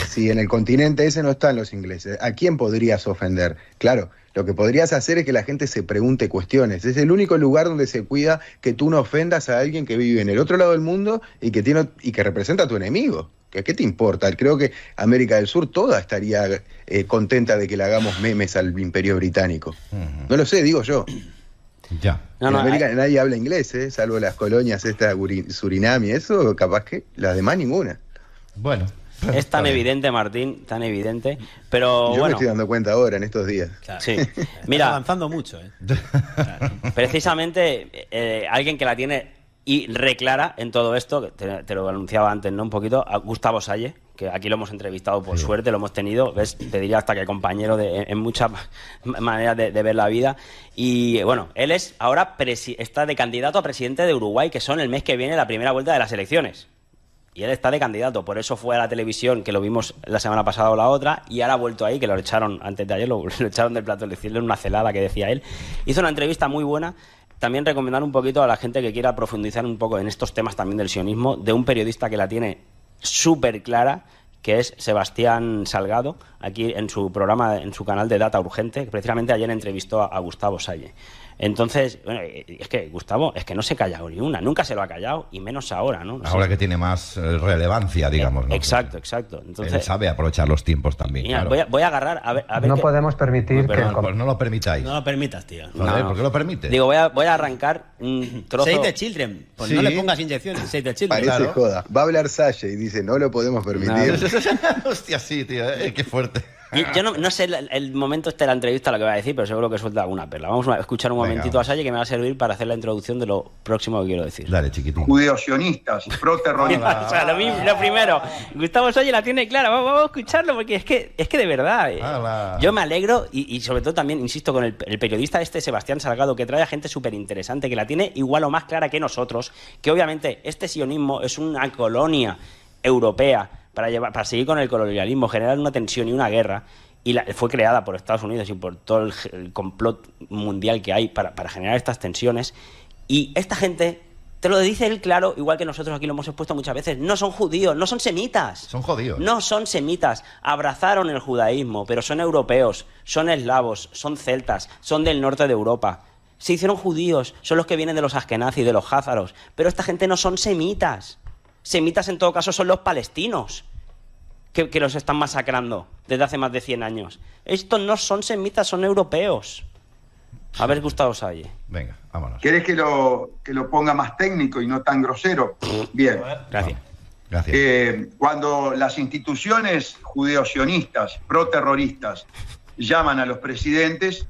si en el continente ese no están los ingleses, ¿a quién podrías ofender? Claro, lo que podrías hacer es que la gente se pregunte cuestiones. Es el único lugar donde se cuida que tú no ofendas a alguien que vive en el otro lado del mundo y que tiene y que representa a tu enemigo. ¿Qué, qué te importa? Creo que América del Sur toda estaría eh, contenta de que le hagamos memes al Imperio Británico. No lo sé, digo yo. Ya. en América nadie habla inglés, eh, salvo las colonias esta Surinam y eso, capaz que las demás ninguna. Bueno, es tan evidente, Martín, tan evidente. Pero Yo bueno. me estoy dando cuenta ahora, en estos días. Sí. Mira, avanzando mucho. ¿eh? Precisamente, eh, alguien que la tiene y reclara en todo esto, que te, lo anunciaba antes, ¿no? Un poquito, Gustavo Salle, que aquí lo hemos entrevistado por suerte, lo hemos tenido, te diría hasta que compañero en, muchas maneras de, ver la vida. Y bueno, él es ahora está de candidato a presidente de Uruguay, que son el mes que viene la primera vuelta de las elecciones y él está de candidato, por eso fue a la televisión, que lo vimos la semana pasada o la otra, y ahora ha vuelto ahí, que lo echaron antes de ayer, lo, echaron del plato, le hicieron una celada que decía él. Hizo una entrevista muy buena. También recomendar un poquito a la gente que quiera profundizar un poco en estos temas también del sionismo, de un periodista que la tiene súper clara, que es Sebastián Salgado, aquí en su programa, en su canal de Data Urgente, que precisamente ayer entrevistó a, a Gustavo Salle. Entonces, bueno, eh, es que Gustavo, es que no se ha callado ni una, nunca se lo ha callado y menos ahora, ¿no? ahora que tiene más eh, relevancia, digamos, Exacto, exacto. Entonces, Él sabe aprovechar los tiempos también. Mira, voy, a, voy, a, agarrar a ver. A ver no podemos permitir que. No, pues no lo permitáis. No lo permitas, tío. ¿eh? ¿Por qué lo permite, Digo, voy a, voy a arrancar un trozo. children. Pues no le pongas inyecciones. seis de children. Parece joda. Va a hablar Sasha y dice, no lo podemos permitir. Hostia, sí, tío. qué fuerte yo no, sé el, momento este de la entrevista lo que va a decir, pero seguro que suelta alguna perla. Vamos a escuchar un momentito a Salle que me va a servir para hacer la introducción de lo próximo que quiero decir. Dale, chiquitín. Judeos proterroristas. o sea, lo, primero. Gustavo Salle la tiene clara. Vamos, a escucharlo porque es que, es que de verdad. Eh. yo me alegro y, sobre todo también, insisto, con el, el periodista este Sebastián Salgado que trae a gente súper interesante, que la tiene igual o más clara que nosotros, que obviamente este sionismo es una colonia europea para, llevar, para seguir con el colonialismo, generar una tensión y una guerra. Y fue creada por Estados Unidos y por todo el, complot mundial que hay para, generar estas tensiones. Y esta gente te lo dice él claro, igual que nosotros aquí lo hemos expuesto muchas veces. No son judíos, no son semitas. Son judíos No son semitas. Abrazaron el judaísmo, pero son europeos, son eslavos, son celtas, son del norte de Europa. Se hicieron judíos, son los que vienen de los askenazis, de los házaros. Pero esta gente no son semitas semitas en todo caso son los palestinos que, los están masacrando desde hace más de 100 años. Estos no son semitas, son europeos. A ver, Gustavo Salle. Venga, vámonos. ¿Quieres que lo, lo ponga más técnico y no tan grosero? Bien. Gracias. Eh, cuando las instituciones pro proterroristas, llaman a los presidentes,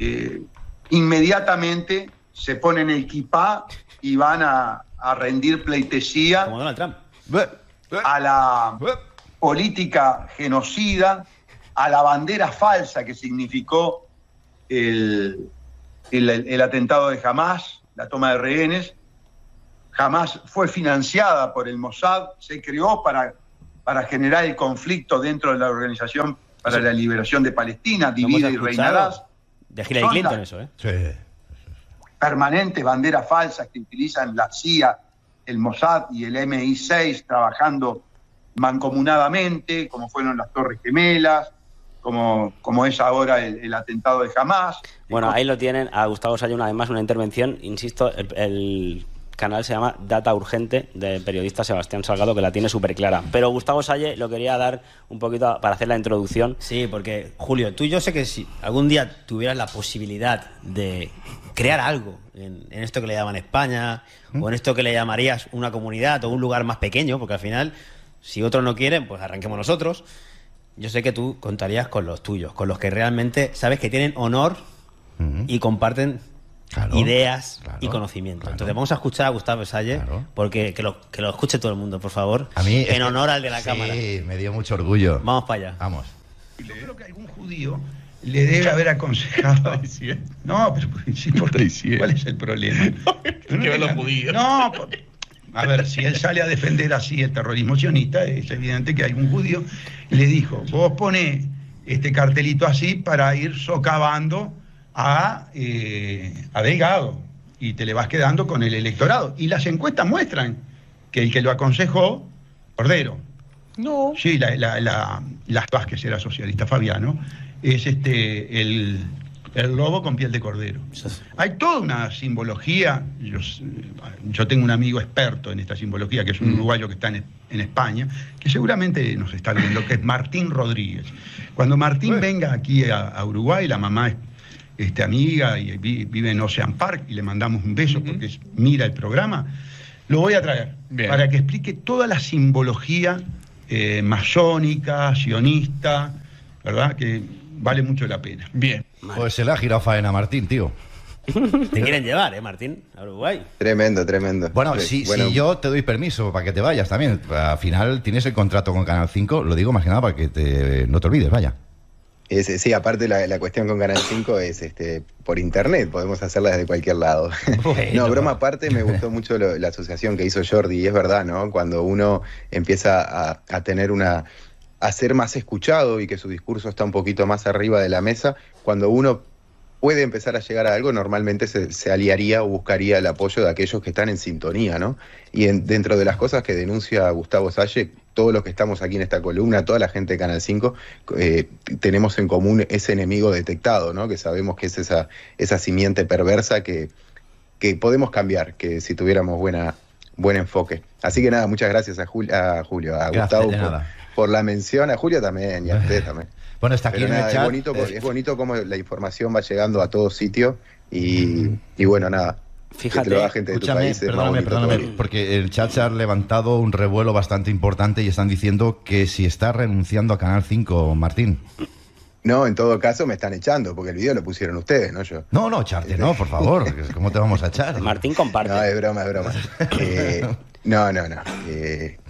eh, inmediatamente se ponen el kipá y van a, a rendir pleitesía a la política genocida, a la bandera falsa que significó el, atentado de Hamas, la toma de rehenes. Jamás fue financiada por el Mossad, se creó para, para generar el conflicto dentro de la Organización para la Liberación de Palestina, Divide y Reinarás. De Hillary Clinton, eso, ¿eh? Sí permanentes banderas falsas que utilizan la CIA, el Mossad y el MI6 trabajando mancomunadamente, como fueron las Torres Gemelas, como, como es ahora el, atentado de Hamas. Bueno, ahí lo tienen a Gustavo Sayuna, además, una intervención, insisto, el canal se llama Data Urgente del periodista Sebastián Salgado, que la tiene súper clara. Pero Gustavo Salle lo quería dar un poquito para hacer la introducción. Sí, porque Julio, tú yo sé que si algún día tuvieras la posibilidad de crear algo en, esto que le llaman España, o en esto que le llamarías una comunidad o un lugar más pequeño, porque al final, si otros no quieren, pues arranquemos nosotros. Yo sé que tú contarías con los tuyos, con los que realmente sabes que tienen honor y comparten ideas y conocimiento. Entonces vamos a escuchar a Gustavo Salle, porque que lo, escuche todo el mundo, por favor. A mí en honor al de la cámara. Sí, me dio mucho orgullo. Vamos para allá. Vamos. Yo creo que algún judío le debe haber aconsejado. No, pero sí, porque, ¿cuál es el problema? No, los judíos. no a ver, si él sale a defender así el terrorismo sionista, es evidente que algún judío le dijo, vos pone este cartelito así para ir socavando a, eh, y te le vas quedando con el electorado. Y las encuestas muestran que el que lo aconsejó, Cordero. No. Sí, la, la, la, las socialista, Fabiano, es este el, el lobo con piel de cordero. Hay toda una simbología, yo, tengo un amigo experto en esta simbología, que es un mm. uruguayo que está en, España, que seguramente nos está viendo, que es Martín Rodríguez. Cuando Martín venga aquí a, a Uruguay, la mamá es este, amiga y vive en Ocean Park y le mandamos un beso porque mira el programa, lo voy a traer para que explique toda la simbología eh, masónica, sionista, ¿verdad? Que vale mucho la pena. Bien. Pues se la ha faena, Martín, tío. Te quieren llevar, ¿eh, Martín? A Uruguay. Tremendo, tremendo. Bueno, si, yo te doy permiso para que te vayas también. Al final tienes el contrato con Canal 5, lo digo más que nada para que no te olvides, vaya sí, aparte la, cuestión con Canal 5 es este, por internet, podemos hacerla desde cualquier lado. no, broma aparte, me gustó mucho la asociación que hizo Jordi, y es verdad, ¿no? Cuando uno empieza a, tener una a ser más escuchado y que su discurso está un poquito más arriba de la mesa, cuando uno puede empezar a llegar a algo, normalmente se, aliaría o buscaría el apoyo de aquellos que están en sintonía, ¿no? Y dentro de las cosas que denuncia Gustavo Salle, todos los que estamos aquí en esta columna, toda la gente de Canal 5, eh, tenemos en común ese enemigo detectado, ¿no? Que sabemos que es esa, esa simiente perversa que, que podemos cambiar, que si tuviéramos buena, buen enfoque. Así que nada, muchas gracias a, Julio, a, Julio, a Gustavo por, la mención, a Julia también y a usted también. Bueno, está aquí eh, Es bonito, cómo la información va llegando a todo sitio y, y bueno, nada, Fíjate, gente escúchame, perdóname, perdóname, porque el chat se ha levantado un revuelo bastante importante y están diciendo que si está renunciando a Canal 5, Martín. No, en todo caso me están echando, porque el vídeo lo pusieron ustedes, no yo. No, no, echarte, no, por favor, ¿cómo te vamos a echar? Martín comparte. No, es broma, es broma. Eh, no, no, no.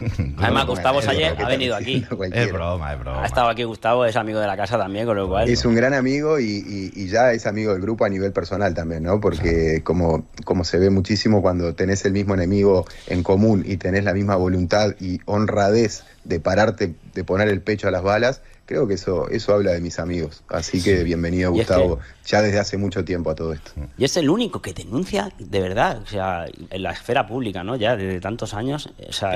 Además, Gustavo Sayer ha venido aquí. Es broma, es broma. Ha estado aquí Gustavo, es amigo de la casa también, con lo cual. Es un gran amigo y, ya es amigo del grupo a nivel personal también, ¿no? Porque como, como se ve muchísimo cuando tenés el mismo enemigo en común y tenés la misma voluntad y honradez de pararte, de poner el pecho a las balas, creo que eso, eso habla de mis amigos. Así que bienvenido, Gustavo, ya desde hace mucho tiempo a todo esto. Y es el único que denuncia de verdad, o sea, en la esfera pública, ¿no? Ya desde tantos años,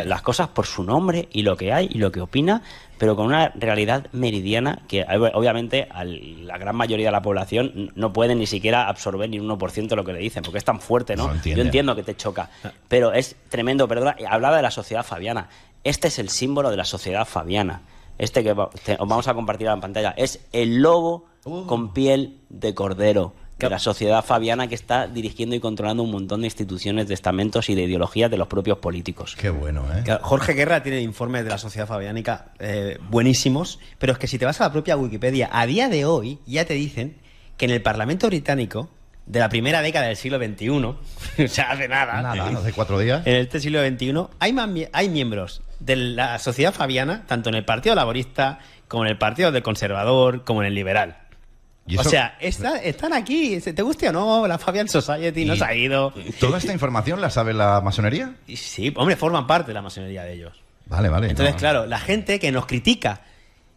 las cosas por su nombre y lo que hay y lo que opina, pero con una realidad meridiana que obviamente a la gran mayoría de la población no puede ni siquiera absorber ni un 1% lo que le dicen, porque es tan fuerte, ¿no? Yo entiendo que te choca, pero es tremendo, perdona, hablaba de la sociedad fabiana, este es el símbolo de la sociedad fabiana. Este que os vamos a compartir en pantalla es el lobo uh. con piel de cordero de la sociedad fabiana que está dirigiendo y controlando un montón de instituciones, de estamentos y de ideologías de los propios políticos. Qué bueno, ¿eh? Jorge Guerra tiene informes de la sociedad fabiánica eh, buenísimos, pero es que si te vas a la propia Wikipedia, a día de hoy ya te dicen que en el Parlamento británico de la primera década del siglo XXI, o sea, hace nada, ¿eh? hace cuatro días. en este siglo XXI, hay miembros de la sociedad fabiana, tanto en el Partido Laborista como en el Partido del Conservador, como en el Liberal. O sea, están aquí, te guste o no, la Fabian Society nos ha ido. ¿Toda esta información la sabe la masonería? Sí, hombre, forman parte de la masonería de ellos. Vale, vale. Entonces, claro, la gente que nos critica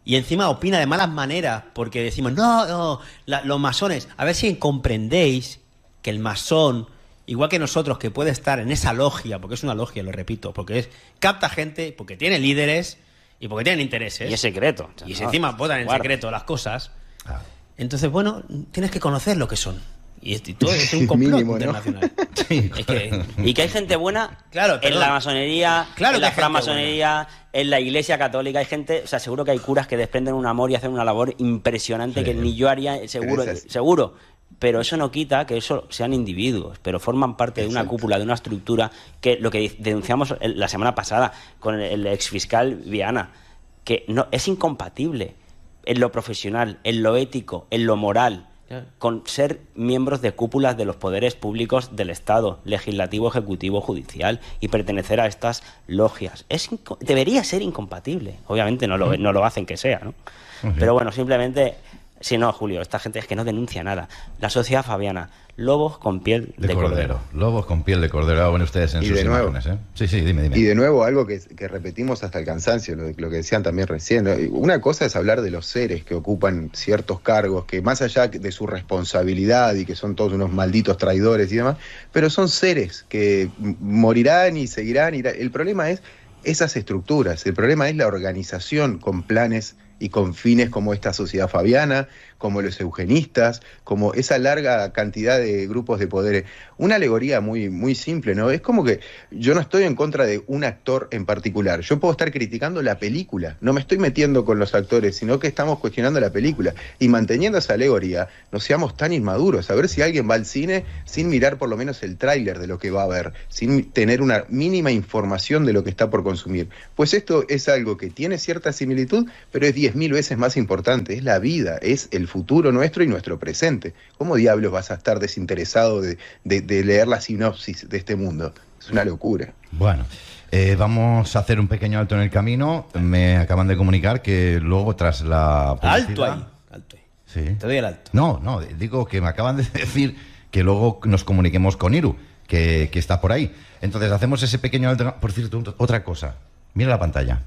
y encima opina de malas maneras porque decimos, no, los masones, a ver si comprendéis que el masón igual que nosotros, que puede estar en esa logia, porque es una logia, lo repito, porque es capta gente, porque tiene líderes y porque tienen intereses. Y es secreto. Y encima votan en secreto las cosas. Entonces, bueno, tienes que conocer lo que son. Y, todo es un complot internacional. que, y que hay gente buena en la masonería, en la masonería en la iglesia católica. Hay gente, o sea, seguro que hay curas que desprenden un amor y hacen una labor impresionante que ni yo haría, seguro. seguro pero eso no quita que eso sean individuos, pero forman parte de una cúpula, de una estructura que lo que denunciamos la semana pasada con el exfiscal Viana, que no es incompatible en lo profesional, en lo ético, en lo moral, con ser miembros de cúpulas de los poderes públicos del Estado, legislativo, ejecutivo, judicial, y pertenecer a estas logias. Es debería ser incompatible. Obviamente no lo, no lo hacen que sea, ¿no? Pero bueno, simplemente Sí, no, Julio, esta gente es que no denuncia nada. La sociedad fabiana, lobos con piel de, cordero. Lobos con piel de cordero, ah, bueno ustedes en sus imágenes. ¿eh? Sí, sí, dime, dime. Y de nuevo, algo que, repetimos hasta el cansancio, lo, que decían también recién. Una cosa es hablar de los seres que ocupan ciertos cargos, que más allá de su responsabilidad y que son todos unos malditos traidores y demás, pero son seres que morirán y seguirán. Y el problema es esas estructuras, el problema es la organización con planes y con fines como esta sociedad fabiana, como los eugenistas, como esa larga cantidad de grupos de poderes. Una alegoría muy, muy simple, ¿no? Es como que yo no estoy en contra de un actor en particular. Yo puedo estar criticando la película. No me estoy metiendo con los actores, sino que estamos cuestionando la película. Y manteniendo esa alegoría, no seamos tan inmaduros. A ver si alguien va al cine sin mirar por lo menos el tráiler de lo que va a ver, sin tener una mínima información de lo que está por consumir. Pues esto es algo que tiene cierta similitud, pero es 10.000 veces más importante. Es la vida, es el futuro nuestro y nuestro presente. ¿Cómo diablos vas a estar desinteresado de, leer la sinopsis de este mundo? Es una locura. Bueno. Eh, vamos a hacer un pequeño alto en el camino. Me acaban de comunicar que luego tras la... Alto ahí, alto ahí. Sí. Te doy el alto. No, no, digo que me acaban de decir que luego nos comuniquemos con Iru, que, que está por ahí. Entonces hacemos ese pequeño alto... Por cierto, otra cosa. Mira la pantalla.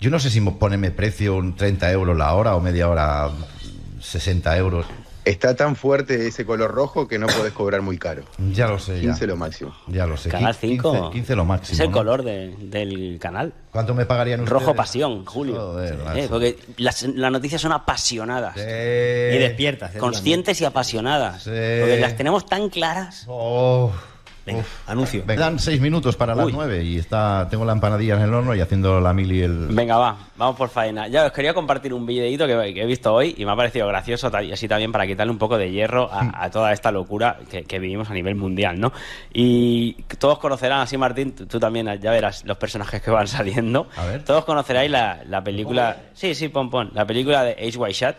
Yo no sé si ponerme precio un 30 euros la hora o media hora 60 euros. Está tan fuerte ese color rojo que no puedes cobrar muy caro. Ya lo sé. 15 lo máximo. Ya lo sé. 5. 15, lo máximo. Es el color del canal. ¿Cuánto me pagarían ustedes? Rojo pasión, Julio. porque las, noticias son apasionadas. Y despiertas. ¿eh? Conscientes y apasionadas. Porque las tenemos tan claras. Oh. Venga, anuncio. Dan seis minutos para las nueve y está, tengo la empanadilla en el horno y haciendo la mili el... Venga, va, vamos por faena. Ya os quería compartir un videito que, he visto hoy y me ha parecido gracioso así también para quitarle un poco de hierro a, hmm. toda esta locura que, vivimos a nivel mundial, ¿no? Y todos conocerán, así Martín, tú, también ya verás los personajes que van saliendo. Todos conoceráis la, película... Sí, sí, pon, La película de H.Y. White Shot,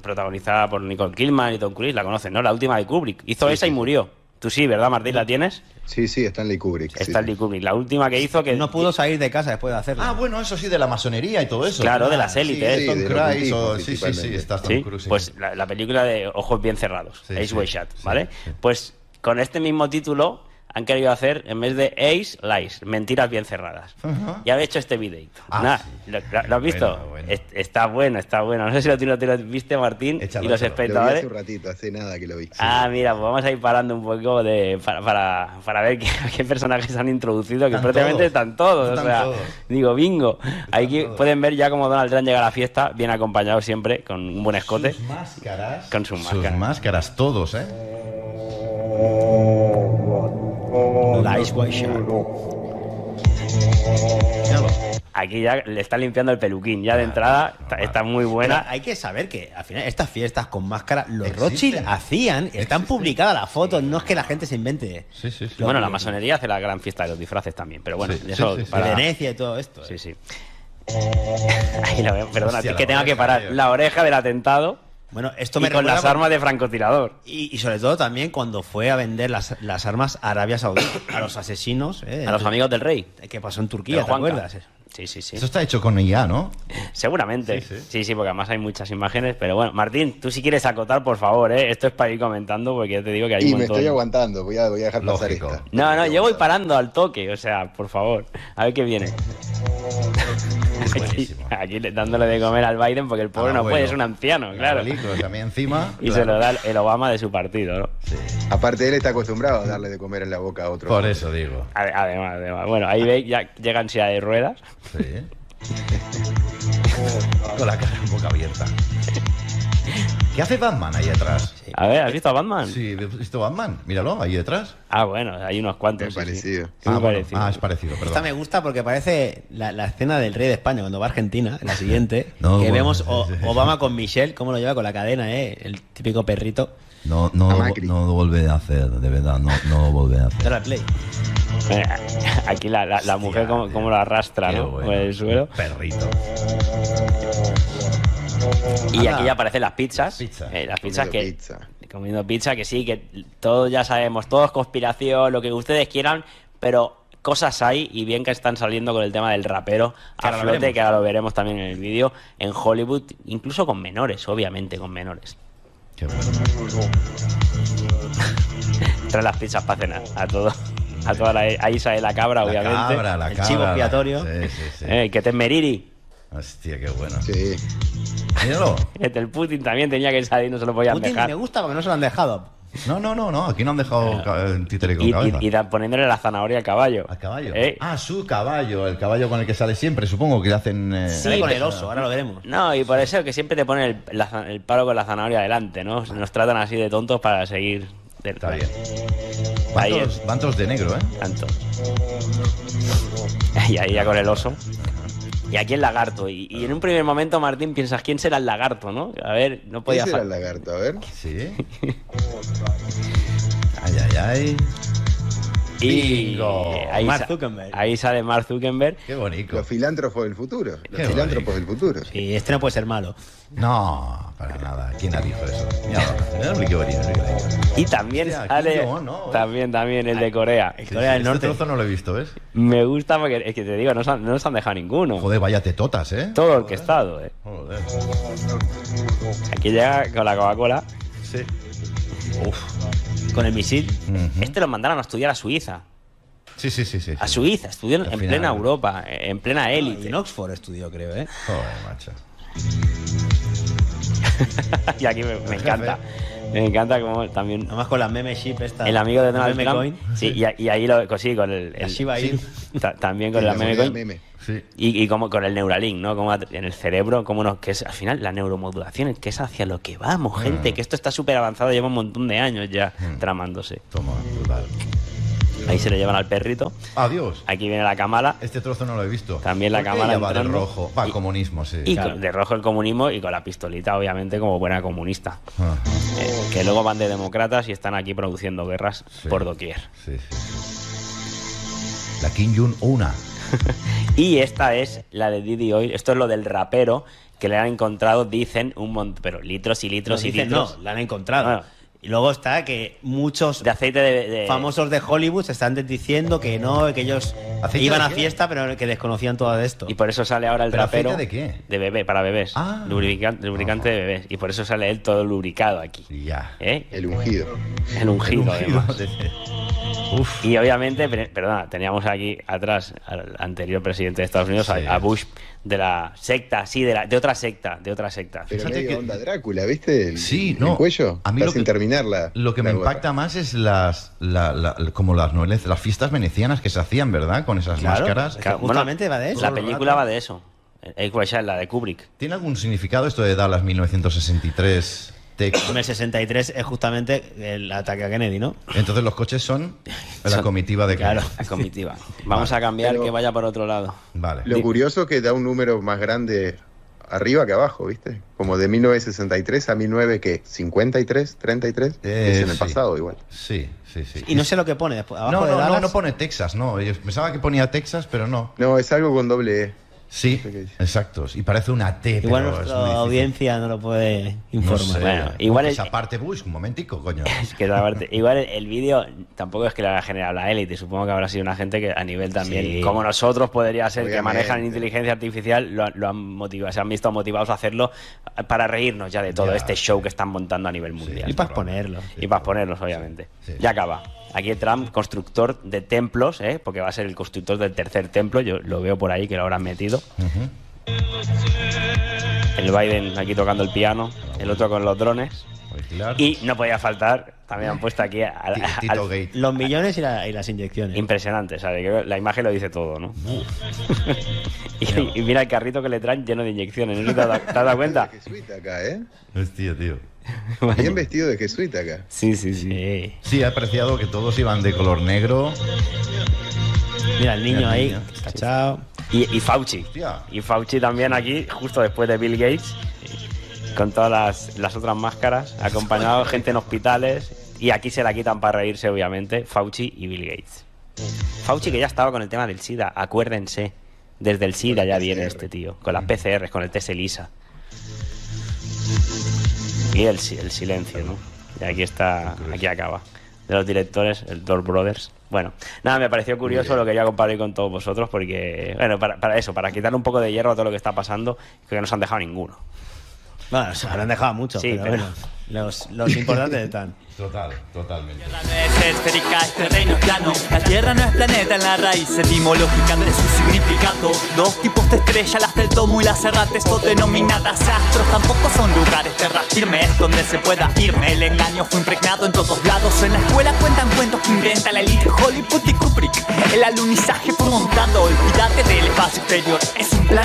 protagonizada por Nicole Kidman y Tom Cruise, la conocen, ¿no? La última de Kubrick. Hizo esa y murió. Tú sí, ¿verdad, Martín? ¿La tienes? Sí, sí, está en Kubrick. está en Kubrick, la última que hizo que... No pudo salir de casa después de hacerla. Ah, bueno, eso sí, de la masonería y todo eso. Claro, de las élites. ¿eh? Sí, sí, sí, sí, sí, está Pues la, película de Ojos Bien Cerrados, Ace Shut, ¿vale? Pues con este mismo título han querido hacer, en vez de Ace, Lies, mentiras bien cerradas. Y -huh. Ya hecho este videito. Ah, lo, has visto? está bueno, está bueno. No sé si lo, viste, Martín, y los espectadores. Lo vi hace un ratito, hace nada que lo vi. Ah, mira, pues vamos a ir parando un poco de, para, para, ver qué, qué, personajes han introducido, que prácticamente están todos. o sea, digo, bingo. ahí pueden ver ya cómo Donald Trump llega a la fiesta, bien acompañado siempre, con un buen escote. Sus máscaras. Con sus máscaras. Sus máscaras, todos, ¿eh? Oh. Oh, Aquí ya le está limpiando el peluquín, ya de entrada está, muy buena. hay que saber que al final estas fiestas con máscara, los Rochil hacían, están publicadas las fotos, no es que la gente se invente. Bueno, la masonería hace la gran fiesta de los disfraces también, pero bueno, eso para... Venecia y todo esto. ¿eh? Sí, sí. perdona, es que tengo que parar. La oreja del atentado. Bueno, esto me con las armas de francotirador. Y, sobre todo también cuando fue a vender las, armas a Arabia Saudí, a los asesinos. Eh, a los amigos del rey. Que pasó en Turquía, ¿te acuerdas? Sí, sí, sí. Eso está hecho con IA, ¿no? Seguramente. Sí sí. porque además hay muchas imágenes. Pero bueno, Martín, tú si quieres acotar, por favor, ¿eh? Esto es para ir comentando porque ya te digo que hay y me estoy aguantando, voy a, dejar pasar esto. No, no, yo voy parando al toque, o sea, por favor. A ver qué viene. Aquí dándole de comer al Biden porque el pobre ah, no puede, es un anciano, claro. también encima. y se lo da el Obama de su partido, ¿no? Sí. Aparte, él está acostumbrado a darle de comer en la boca a otro. Por eso digo. Además, además. Bueno, ahí veis, ya llega ansiedad de ruedas. Sí. Con la cara en boca abierta. ¿Qué hace Batman ahí atrás? A ver, ¿has visto a Batman? Sí, ¿has visto Batman? Míralo, ahí detrás. Ah, bueno, hay unos cuantos. Es parecido. Ah, parecido. Ah, es parecido, Esta me gusta porque parece la, escena del rey de España cuando va a Argentina, la siguiente, que vemos Obama con Michelle, cómo lo lleva con la cadena, eh, El típico perrito. No, no, no lo vuelve a hacer, de verdad, no, lo vuelve a hacer. Play. Aquí la, mujer como, lo arrastra, ¿no? Por el suelo. Perrito. Y aquí ya aparecen las pizzas. las pizzas eh, que. Comiendo pizza, que sí, que todos ya sabemos, todos conspiración, lo que ustedes quieran, pero cosas hay y bien que están saliendo con el tema del rapero a flote, que ahora lo veremos también en el vídeo, en Hollywood, incluso con menores, obviamente, con menores. Qué Trae las pizzas para cenar, a todos, A toda la, la cabra, obviamente. el chivo expiatorio. Eh, que te meriri. Hostia, qué bueno. Sí. Míralo. el Putin también tenía que salir, no se lo podían Putin me gusta porque no se lo han dejado. No, no, no, no. Aquí no han dejado ah. títere con y, Y, poniéndole la zanahoria al caballo. Al caballo. Eh. Ah, su caballo. El caballo con el que sale siempre, supongo que le hacen. Eh, sí, con el oso, ahora lo veremos. No, y por eso que siempre te ponen el, palo con la zanahoria adelante ¿no? Nos tratan así de tontos para seguir. Del... Está bien. de negro, ¿eh? Van Y ahí ya con el oso y aquí el lagarto. Y, en un primer momento, Martín, piensas, ¿quién será el lagarto, no? A ver, no podía ¿Quién el lagarto? A ver. Sí. ay, ay, ay. Bingo. Ahí, Zuckerberg. ahí sale Mark Zuckerberg. Qué bonito. Los filántropos del futuro. Los filántropos del futuro. Y este no puede ser malo. No, para nada. ¿Quién ha dicho eso? y también sale. Eh. También, también, el de ah, Corea. El Corea del este Norte. no lo he visto, ¿ves? Me gusta porque es que te digo, no nos han, dejado ninguno. Joder, vaya tetotas, ¿eh? Todo el estado, ¿eh? Joder. Aquí llega con la Coca-Cola. Sí. Uf con el misil, este lo mandaron a estudiar a Suiza. Sí, sí, sí, sí. A Suiza, estudió en plena Europa, en plena élite. en Oxford estudió, creo, ¿eh? Joder, macho. y aquí me, encanta. Me encanta como también. Nomás con la meme ship esta. El amigo de Donald Trump. Sí, y, ahí lo pues sí, con el. el sí, también con la, meme coin. Meme. Y, como con el Neuralink, ¿no? Como en el cerebro, como nos, que es al final la neuromodulación, que es hacia lo que vamos, ah. gente, que esto está súper avanzado, lleva un montón de años ya hmm. tramándose. Toma, brutal. Ahí se lo llevan al perrito. Adiós. Aquí viene la cámara. Este trozo no lo he visto. También la cámara. de rojo. comunismo, sí. de rojo el comunismo y con la pistolita, obviamente, como buena comunista. Ah. Eh, que luego van de demócratas y están aquí produciendo guerras por doquier. Sí, sí, la Kim Jong-una. y esta es la de Didi Hoy Esto es lo del rapero que le han encontrado, dicen, un montón, pero litros y litros y litros. la han encontrado. Ah. Y luego está que muchos de aceite famosos de Hollywood se están diciendo que no, que ellos iban a fiesta, pero que desconocían todo esto. Y por eso sale ahora el trapero. de qué? De bebé, para bebés. Ah, lubricante, de bebés. Y por eso sale él todo lubricado aquí. Ya. ¿Eh? El ungido. El ungido, Y obviamente, perdona, teníamos aquí atrás al anterior presidente de Estados Unidos, a Bush, de la secta, sí, de, la, de otra secta, de otra secta. Pero Fíjate medio onda Drácula, ¿viste? sí, no. El cuello. A mí lo que, sin lo que me impacta más es las, como las novelas, las fiestas venecianas que se hacían, ¿verdad? Con esas máscaras. justamente va de eso. La película va de eso. cual la de Kubrick. ¿Tiene algún significado esto de Dallas 1963? Te... El 63 es justamente el ataque a Kennedy, ¿no? Entonces los coches son la comitiva de Kennedy. Claro, la comitiva. Vamos a cambiar que vaya por otro lado. Vale. Lo curioso que da un número más grande arriba que abajo, ¿viste? Como de 1963 a 19 eh, que 53, 33, es en el pasado igual. Sí, sí, sí. Y no sé lo que pone no, de no, pone Texas, no. Yo pensaba que ponía Texas, pero no. No, es algo con doble E. Sí, exacto, Y parece una T. Igual nuestra audiencia no lo puede informar. igual esa pues parte, Bush, un momentico, coño. igual el, vídeo tampoco es que lo haya generado la élite. Supongo que habrá sido una gente que a nivel también, como nosotros, podría ser que manejan inteligencia artificial, lo, han motivado, se han visto motivados a hacerlo para reírnos ya de todo este show que están montando a nivel mundial. Y para exponerlo. Y para exponerlos, obviamente. Ya acaba. Aquí Trump, constructor de templos, ¿eh? porque va a ser el constructor del tercer templo, yo lo veo por ahí que lo habrán metido. El Biden aquí tocando el piano, el otro con los drones. Y no podía faltar, también han puesto aquí los millones y, las inyecciones. Impresionante, ¿sabes? La imagen lo dice todo, ¿no? y, mira el carrito que le traen lleno de inyecciones. te, has dado, te has dado cuenta? ¿eh? Hostia, tío. Bien vestido de jesuita acá. Sí, sí, sí. Sí, he apreciado que todos iban de color negro. Mira el niño ahí, Y, Fauci. Y Fauci también aquí, justo después de Bill Gates, con todas las, otras máscaras, acompañado de gente en hospitales. Y aquí se la quitan para reírse, obviamente, Fauci y Bill Gates. Fauci que ya estaba con el tema del SIDA, acuérdense. Desde el SIDA ya viene este tío, con las PCRs, con el t ELISA. Y el, el silencio, ¿no? Y aquí está, aquí acaba. De los directores, el Door Brothers. Bueno, nada, me pareció curioso, lo que quería comparé con todos vosotros porque, bueno, para, eso, para quitar un poco de hierro a todo lo que está pasando, que no se han dejado ninguno. Bueno, se habrán dejado mucho, pero, bueno. Los, importantes están. Total, totalmente. La tierra no es esférica, este reino es plano. La tierra no es planeta en la raíz etimológica de su significado. Dos tipos de estrellas, las del tomo y las erratas, o denominadas astros, tampoco son lugares terrestres. firmes donde se pueda irme. El engaño fue impregnado en todos lados. En la escuela cuentan cuentos que inventa la elite Hollywood y Kubrick. El alunizaje por montado, olvídate del espacio exterior, es un plan.